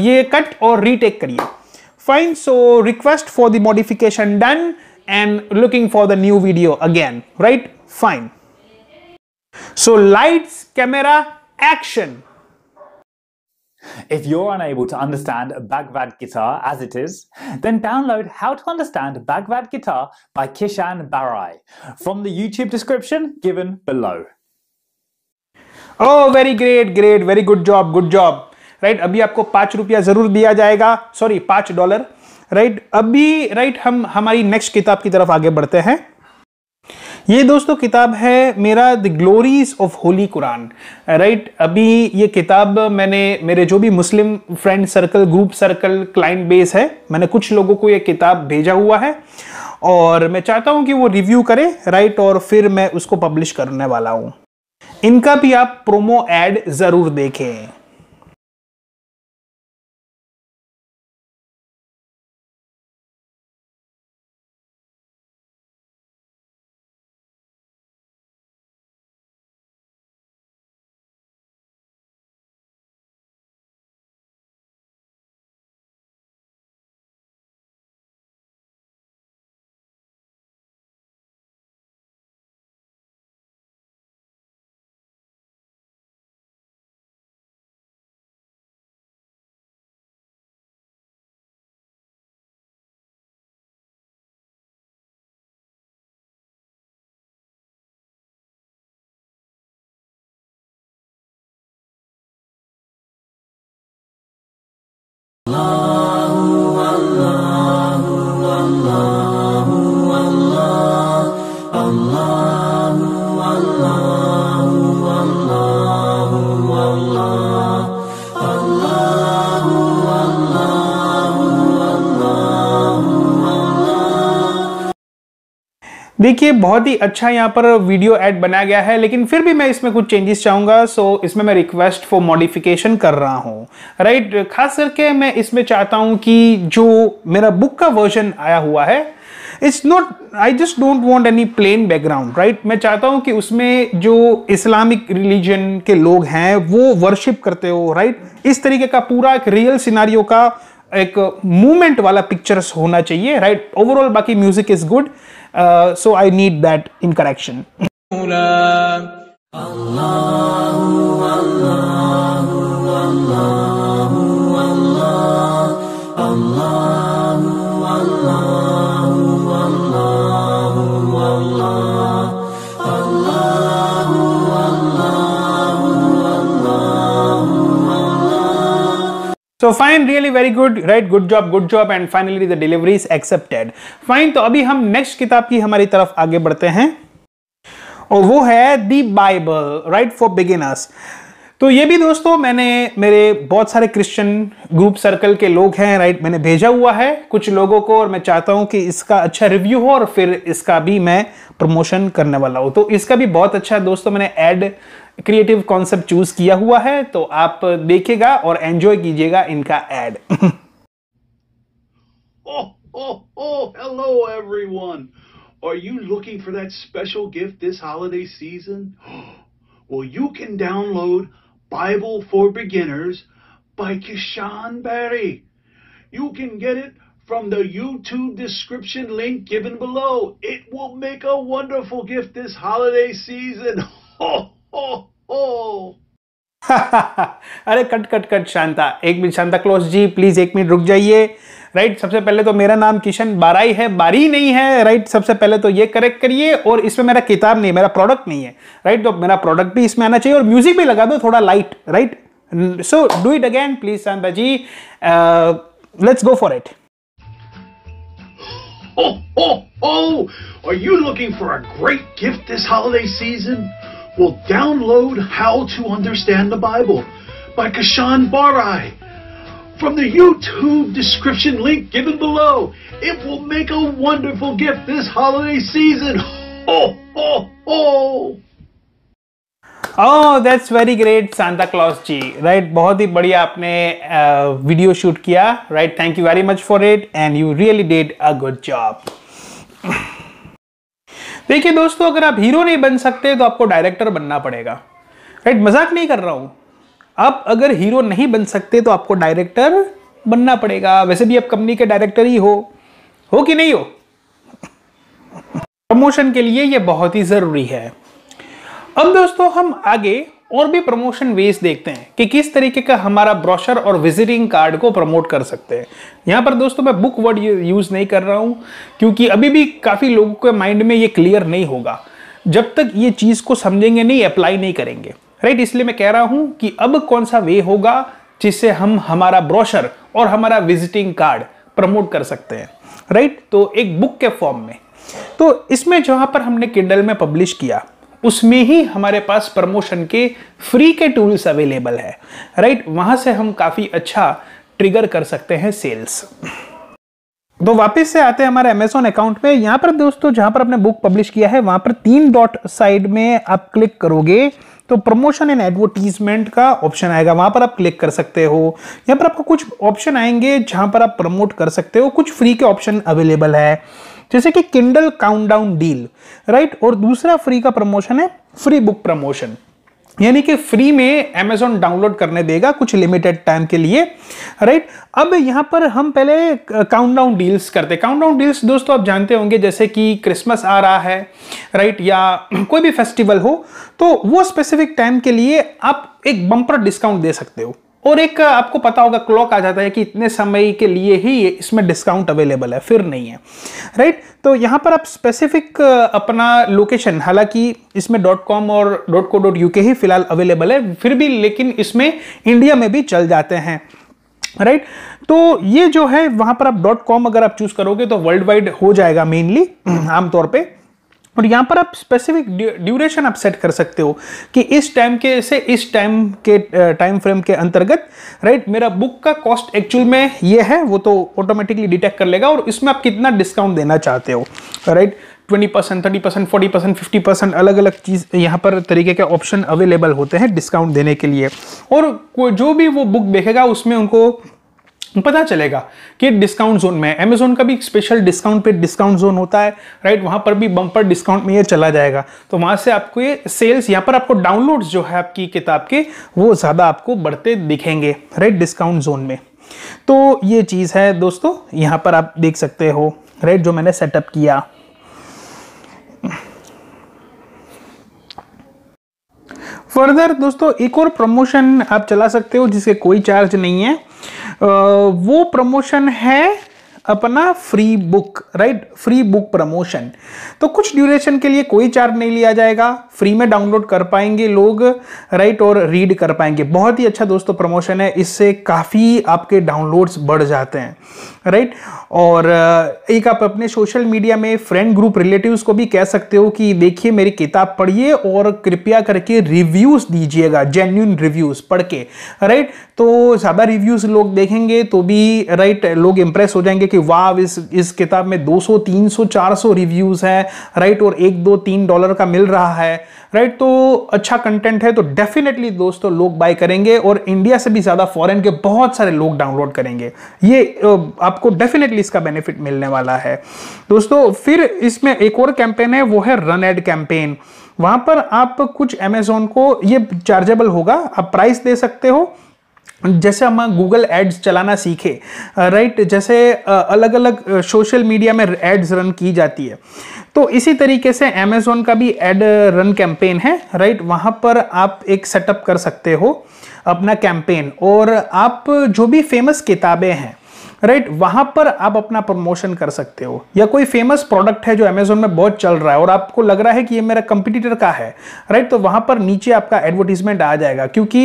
ये कट और रीटेक करिए fine so request for the modification done and looking for the new video again right fine So lights, camera, action. If you're unable to understand Bhagavad Gita as it is, then download How to Understand Bhagavad Gita by Kishan Barai from the YouTube description given below. Oh, very great, great, very good job, good job. right, अभी आपको पाँच रुपया ज़रूर दिया जाएगा sorry पाँच dollar right अभी right right, हम हमारी नेक्स्ट किताब की तरफ आगे बढ़ते हैं ये दोस्तों किताब है मेरा the glories of holy Quran right अभी ये किताब मैंने मेरे जो भी Muslim friend circle group circle client base है मैंने कुछ लोगों को ये किताब भेजा हुआ है और मैं चाहता हूँ कि वो रिव्यू करें राइट और फिर मैं उसको पब्लिश करने वाला हूँ इनका भी आप प्रोमो एड ज़रूर देखें देखिए बहुत ही अच्छा यहाँ पर वीडियो एड बनाया गया है लेकिन फिर भी मैं इसमें कुछ चेंजेस चाहूंगा सो इसमें मैं रिक्वेस्ट फॉर मॉडिफिकेशन कर रहा हूँ राइट खास करके मैं इसमें चाहता हूँ कि जो मेरा बुक का वर्जन आया हुआ है it's not I just don't want any plain background right मैं चाहता हूँ कि उसमें जो इस्लामिक रिलीजन के लोग हैं वो वर्शिप करते हो राइट right? इस तरीके का पूरा एक रियल सिनारियो का एक मूवमेंट वाला पिक्चर्स होना चाहिए राइट ओवरऑल बाकी music is good Uh, so I need that in correction. So fine really very good right good job good job and finally the delivery is accepted fine तो अभी हम next किताब की हमारी तरफ आगे बढ़ते हैं और वो है the Bible right for beginners तो ये भी दोस्तों मैंने मेरे बहुत सारे क्रिश्चियन ग्रुप सर्कल के लोग हैं राइट मैंने भेजा हुआ है कुछ लोगों को और मैं चाहता हूं कि इसका अच्छा रिव्यू हो और फिर इसका भी मैं प्रमोशन करने वाला हूं तो इसका भी बहुत अच्छा दोस्तों मैंने ऐड क्रिएटिव कॉन्सेप्ट चूज किया हुआ है तो आप देखेगा और एंजॉय कीजिएगा इनका ad hello everyone Are you looking for that special gift this holiday season? Well, you can download Bible for Beginners by Kishan Barry. You can get it from the YouTube description link given below. It will make a wonderful gift this holiday season. Oh, हो अरे cut cut cut Shanta एक minute Shanta close ji please एक minute रुक जाइए right सबसे पहले तो मेरा नाम किशन बाराई है बारी नहीं है राइट सबसे पहले तो ये करेक्ट करिए और इसमें मेरा किताब नहीं मेरा प्रोडक्ट नहीं है राइट तो मेरा प्रोडक्ट भी इसमें आना चाहिए और म्यूजिक भी लगा दो थोड़ा light right so do it again please Shanta ji let's go for it Oh, oh, oh! Are you looking for a great gift this holiday season? will download How to Understand the Bible by Kashan Barai from the YouTube description link given below. It will make a wonderful gift this holiday season. Ho, ho, ho! Oh, that's very great, Santa Claus ji. Right, बहुत ही बढ़िया आपने video shoot किया. Right, thank you very much for it, and you really did a good job. देखिए दोस्तों अगर आप hero नहीं बन सकते तो आपको डायरेक्टर बनना पड़ेगा राइट मजाक नहीं कर रहा हूं आप अगर हीरो नहीं बन सकते तो आपको डायरेक्टर बनना पड़ेगा वैसे भी आप कंपनी के डायरेक्टर ही हो हो कि नहीं हो प्रमोशन के लिए यह बहुत ही ज़रूरी है अब दोस्तों हम आगे और भी प्रमोशन वेज देखते हैं कि किस तरीके का हमारा ब्रोशर और विजिटिंग कार्ड को प्रमोट कर सकते हैं यहाँ पर दोस्तों मैं बुक वर्ड यूज़ नहीं कर रहा हूँ क्योंकि अभी भी काफ़ी लोगों के माइंड में ये क्लियर नहीं होगा जब तक ये चीज़ को समझेंगे नहीं अप्लाई नहीं करेंगे राइट इसलिए मैं कह रहा हूँ कि अब कौन सा वे होगा जिससे हम हमारा ब्रोशर और हमारा विजिटिंग कार्ड प्रमोट कर सकते हैं राइट तो एक बुक के फॉर्म में तो इसमें जहाँ पर हमने किंडल में पब्लिश किया उसमें ही हमारे पास प्रमोशन के फ्री के टूल्स अवेलेबल है राइट वहां से हम काफ़ी अच्छा ट्रिगर कर सकते हैं सेल्स तो वापस से आते हैं हमारे अमेजोन अकाउंट में यहां पर दोस्तों जहां पर आपने बुक पब्लिश किया है वहां पर तीन डॉट साइड में आप क्लिक करोगे तो प्रमोशन एंड एडवर्टीजमेंट का ऑप्शन आएगा वहां पर आप क्लिक कर सकते हो यहां पर आपको कुछ ऑप्शन आएंगे जहां पर आप प्रमोट कर सकते हो कुछ फ्री के ऑप्शन अवेलेबल है जैसे कि किंडल काउंटडाउन डील राइट और दूसरा फ्री का प्रमोशन है फ्री बुक प्रमोशन यानी कि फ्री में अमेजोन डाउनलोड करने देगा कुछ लिमिटेड टाइम के लिए राइट अब यहाँ पर हम पहले काउंटडाउन डील्स करते हैं काउंटडाउन डील्स दोस्तों आप जानते होंगे जैसे कि क्रिसमस आ रहा है राइट या कोई भी फेस्टिवल हो तो वो स्पेसिफिक टाइम के लिए आप एक बम्पर डिस्काउंट दे सकते हो और एक आपको पता होगा क्लॉक आ जाता है कि इतने समय के लिए ही इसमें डिस्काउंट अवेलेबल है फिर नहीं है राइट तो यहाँ पर आप स्पेसिफिक uh, अपना लोकेशन हालांकि इसमें डॉट कॉम और dot co dot U K ही फिलहाल अवेलेबल है फिर भी लेकिन इसमें इंडिया में भी चल जाते हैं राइट तो ये जो है वहाँ पर आप डॉट कॉम अगर आप चूज़ करोगे तो वर्ल्ड वाइड हो जाएगा मेनली आमतौर पर और यहाँ पर आप स्पेसिफिक ड्यूरेशन आप सेट कर सकते हो कि इस टाइम के से इस टाइम के टाइम फ्रेम के अंतर्गत राइट मेरा बुक का कॉस्ट एक्चुअल में ये है वो तो ऑटोमेटिकली डिटेक्ट कर लेगा और इसमें आप कितना डिस्काउंट देना चाहते हो right twenty percent thirty percent forty percent fifty percent अलग अलग चीज़ यहाँ पर तरीके के ऑप्शन अवेलेबल होते हैं डिस्काउंट देने के लिए और जो भी वो बुक देखेगा उसमें उनको पता चलेगा कि डिस्काउंट जोन में अमेजोन का भी स्पेशल डिस्काउंट पे डिस्काउंट जोन होता है राइट वहां पर भी बम्पर डिस्काउंट में ये चला जाएगा तो वहां से आपको ये सेल्स यहाँ पर आपको डाउनलोड्स जो है आपकी किताब के वो ज़्यादा आपको बढ़ते दिखेंगे राइट डिस्काउंट जोन में तो ये चीज़ है दोस्तों यहाँ पर आप देख सकते हो राइट जो मैंने सेटअप किया फर्दर दोस्तों एक और प्रमोशन आप चला सकते हो जिसके कोई चार्ज नहीं है वो प्रमोशन है अपना free book right free book promotion तो कुछ ड्यूरेशन के लिए कोई चार्ज नहीं लिया जाएगा फ्री में डाउनलोड कर पाएंगे लोग राइट और रीड कर पाएंगे बहुत ही अच्छा दोस्तों प्रमोशन है इससे काफ़ी आपके डाउनलोड्स बढ़ जाते हैं राइट और एक आप अपने सोशल मीडिया में फ्रेंड ग्रुप रिलेटिव्स को भी कह सकते हो कि देखिए मेरी किताब पढ़िए और कृपया करके रिव्यूज़ दीजिएगा जेन्यून रिव्यूज़ पढ़ के राइट तो ज़्यादा रिव्यूज़ लोग देखेंगे तो भी राइट लोग इम्प्रेस हो जाएंगे कि वाह इस इस किताब में 200 300 400 रिव्यूज़ हैं राइट और एक दो तीन डॉलर का मिल रहा है राइट तो अच्छा कंटेंट है तो डेफिनेटली दोस्तों लोग बाय करेंगे और इंडिया से भी ज़्यादा फॉरेन के बहुत सारे लोग डाउनलोड करेंगे ये आपको डेफिनेटली इसका बेनिफिट मिलने वाला है दोस्तों फिर इसमें एक और कैंपेन है वो है रन एड कैंपेन वहाँ पर आप कुछ अमेजोन को ये चार्जेबल होगा आप प्राइस दे सकते हो जैसे हम गूगल एड्स चलाना सीखे राइट जैसे अलग अलग सोशल मीडिया में एड्स रन की जाती है तो इसी तरीके से अमेजोन का भी एड रन कैंपेन है राइट वहाँ पर आप एक सेटअप कर सकते हो अपना कैंपेन और आप जो भी फेमस किताबें हैं राइट वहां पर आप अपना प्रमोशन कर सकते हो या कोई फेमस प्रोडक्ट है जो अमेजोन में बहुत चल रहा है और आपको लग रहा है कि ये मेरा कंपिटिटर का है राइट तो वहां पर नीचे आपका एडवर्टीजमेंट आ जाएगा क्योंकि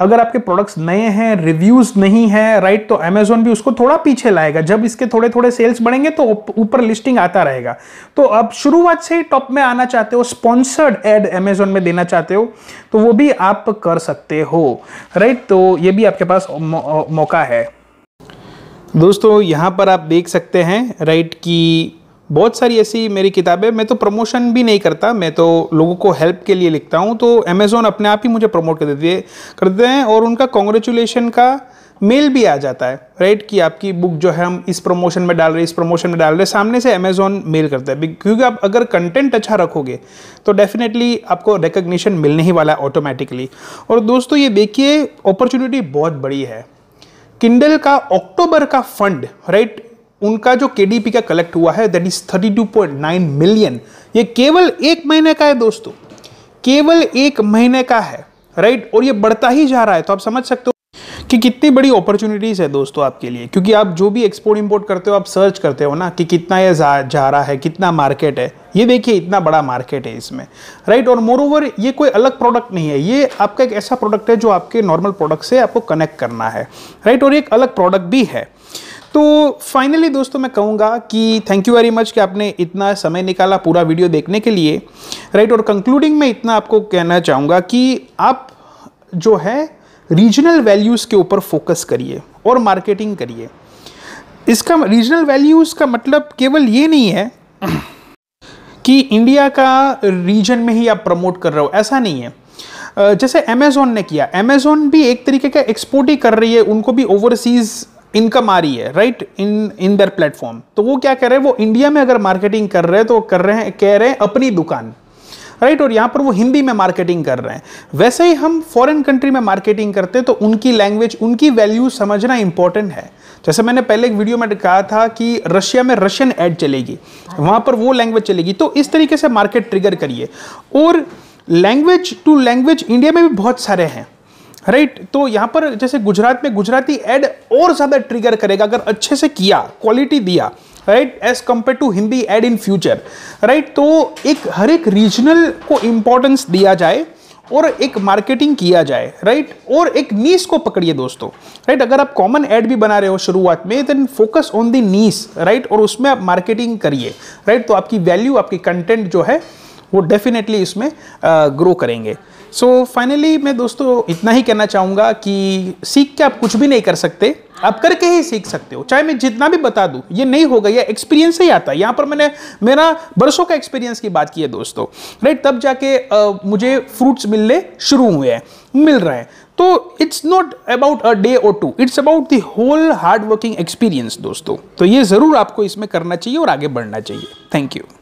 अगर आपके प्रोडक्ट्स नए हैं रिव्यूज नहीं है राइट तो अमेजोन भी उसको थोड़ा पीछे लाएगा जब इसके थोड़े थोड़े सेल्स बढ़ेंगे तो ऊपर लिस्टिंग आता रहेगा तो आप शुरुआत से ही टॉप में आना चाहते हो स्पॉन्सर्ड एड अमेजोन में देना चाहते हो तो वो भी आप कर सकते हो राइट तो ये भी आपके पास मौका है दोस्तों यहाँ पर आप देख सकते हैं राइट कि बहुत सारी ऐसी मेरी किताबें मैं तो प्रमोशन भी नहीं करता मैं तो लोगों को हेल्प के लिए लिखता हूँ तो अमेज़ोन अपने आप ही मुझे प्रमोट कर देती है करते हैं और उनका कॉन्ग्रेचुलेशन का मेल भी आ जाता है राइट कि आपकी बुक जो है हम इस प्रमोशन में डाल रहे हैं इस प्रमोशन में डाल रहे हैं सामने से अमेजोन मेल करता है क्योंकि आप अगर कंटेंट अच्छा रखोगे तो डेफिनेटली आपको रिकग्निशन मिलने ही वाला है ऑटोमेटिकली और दोस्तों ये देखिए अपॉर्चुनिटी बहुत बड़ी है किंडल का अक्टूबर का फंड राइट उनका जो केडीपी का कलेक्ट हुआ है दैट इज 32.9 मिलियन ये केवल एक महीने का है दोस्तों केवल एक महीने का है राइट और ये बढ़ता ही जा रहा है तो आप समझ सकते हो कि कितनी बड़ी अपॉर्चुनिटीज़ है दोस्तों आपके लिए क्योंकि आप जो भी एक्सपोर्ट इम्पोर्ट करते हो आप सर्च करते हो ना कि कितना ये जा, जा रहा है कितना मार्केट है ये देखिए इतना बड़ा मार्केट है इसमें राइट और मोर ओवर ये कोई अलग प्रोडक्ट नहीं है ये आपका एक ऐसा प्रोडक्ट है जो आपके नॉर्मल प्रोडक्ट से आपको कनेक्ट करना है राइट और एक अलग प्रोडक्ट भी है तो फाइनली दोस्तों मैं कहूँगा कि थैंक यू वेरी मच कि आपने इतना समय निकाला पूरा वीडियो देखने के लिए राइट और कंक्लूडिंग में इतना आपको कहना चाहूँगा कि आप जो है रीजनल वैल्यूज़ के ऊपर फोकस करिए और मार्केटिंग करिए इसका रीजनल वैल्यूज़ का मतलब केवल ये नहीं है कि इंडिया का रीजन में ही आप प्रमोट कर रहे हो ऐसा नहीं है जैसे अमेजोन ने किया अमेजोन भी एक तरीके का एक्सपोर्ट ही कर रही है उनको भी ओवरसीज़ इनकम आ रही है राइट इन इन दर प्लेटफॉर्म तो वो क्या कर रहे हैं वो इंडिया में अगर मार्केटिंग कर रहे हैं तो कर रहे हैं कह रहे हैं अपनी दुकान राइट और यहाँ पर वो हिंदी में मार्केटिंग कर रहे हैं वैसे ही हम फॉरेन कंट्री में मार्केटिंग करते हैं तो उनकी लैंग्वेज उनकी वैल्यू समझना इंपॉर्टेंट है जैसे मैंने पहले एक वीडियो में कहा था कि रशिया में रशियन एड चलेगी वहाँ पर वो लैंग्वेज चलेगी तो इस तरीके से मार्केट ट्रिगर करिए और लैंग्वेज टू लैंग्वेज इंडिया में भी बहुत सारे हैं राइट right? तो यहाँ पर जैसे गुजरात में गुजराती एड और ज़्यादा ट्रिगर करेगा अगर अच्छे से किया क्वालिटी दिया right as compare to Hindi ad in future right तो एक हर एक रीजनल को इम्पोर्टेंस दिया जाए और एक मार्केटिंग किया जाए राइट और एक नीस को पकड़िए दोस्तों राइट अगर आप कॉमन ऐड भी बना रहे हो शुरुआत में then focus on the niche right और उसमें आप मार्केटिंग करिए राइट तो आपकी वैल्यू आपकी कंटेंट जो है वो डेफिनेटली इसमें ग्रो uh, करेंगे सो so, फाइनली मैं दोस्तों इतना ही कहना चाहूँगा कि सीख के आप कुछ भी नहीं कर सकते आप करके ही सीख सकते हो चाहे मैं जितना भी बता दूँ ये नहीं होगा ये एक्सपीरियंस ही आता है यहाँ पर मैंने मेरा बरसों का एक्सपीरियंस की बात की है दोस्तों राइट तब जाके आ, मुझे फ्रूट्स मिलने शुरू हुए हैं मिल रहे हैं तो it's not about a day or two it's about the whole hard working experience दोस्तों तो ये ज़रूर आपको इसमें करना चाहिए और आगे बढ़ना चाहिए थैंक यू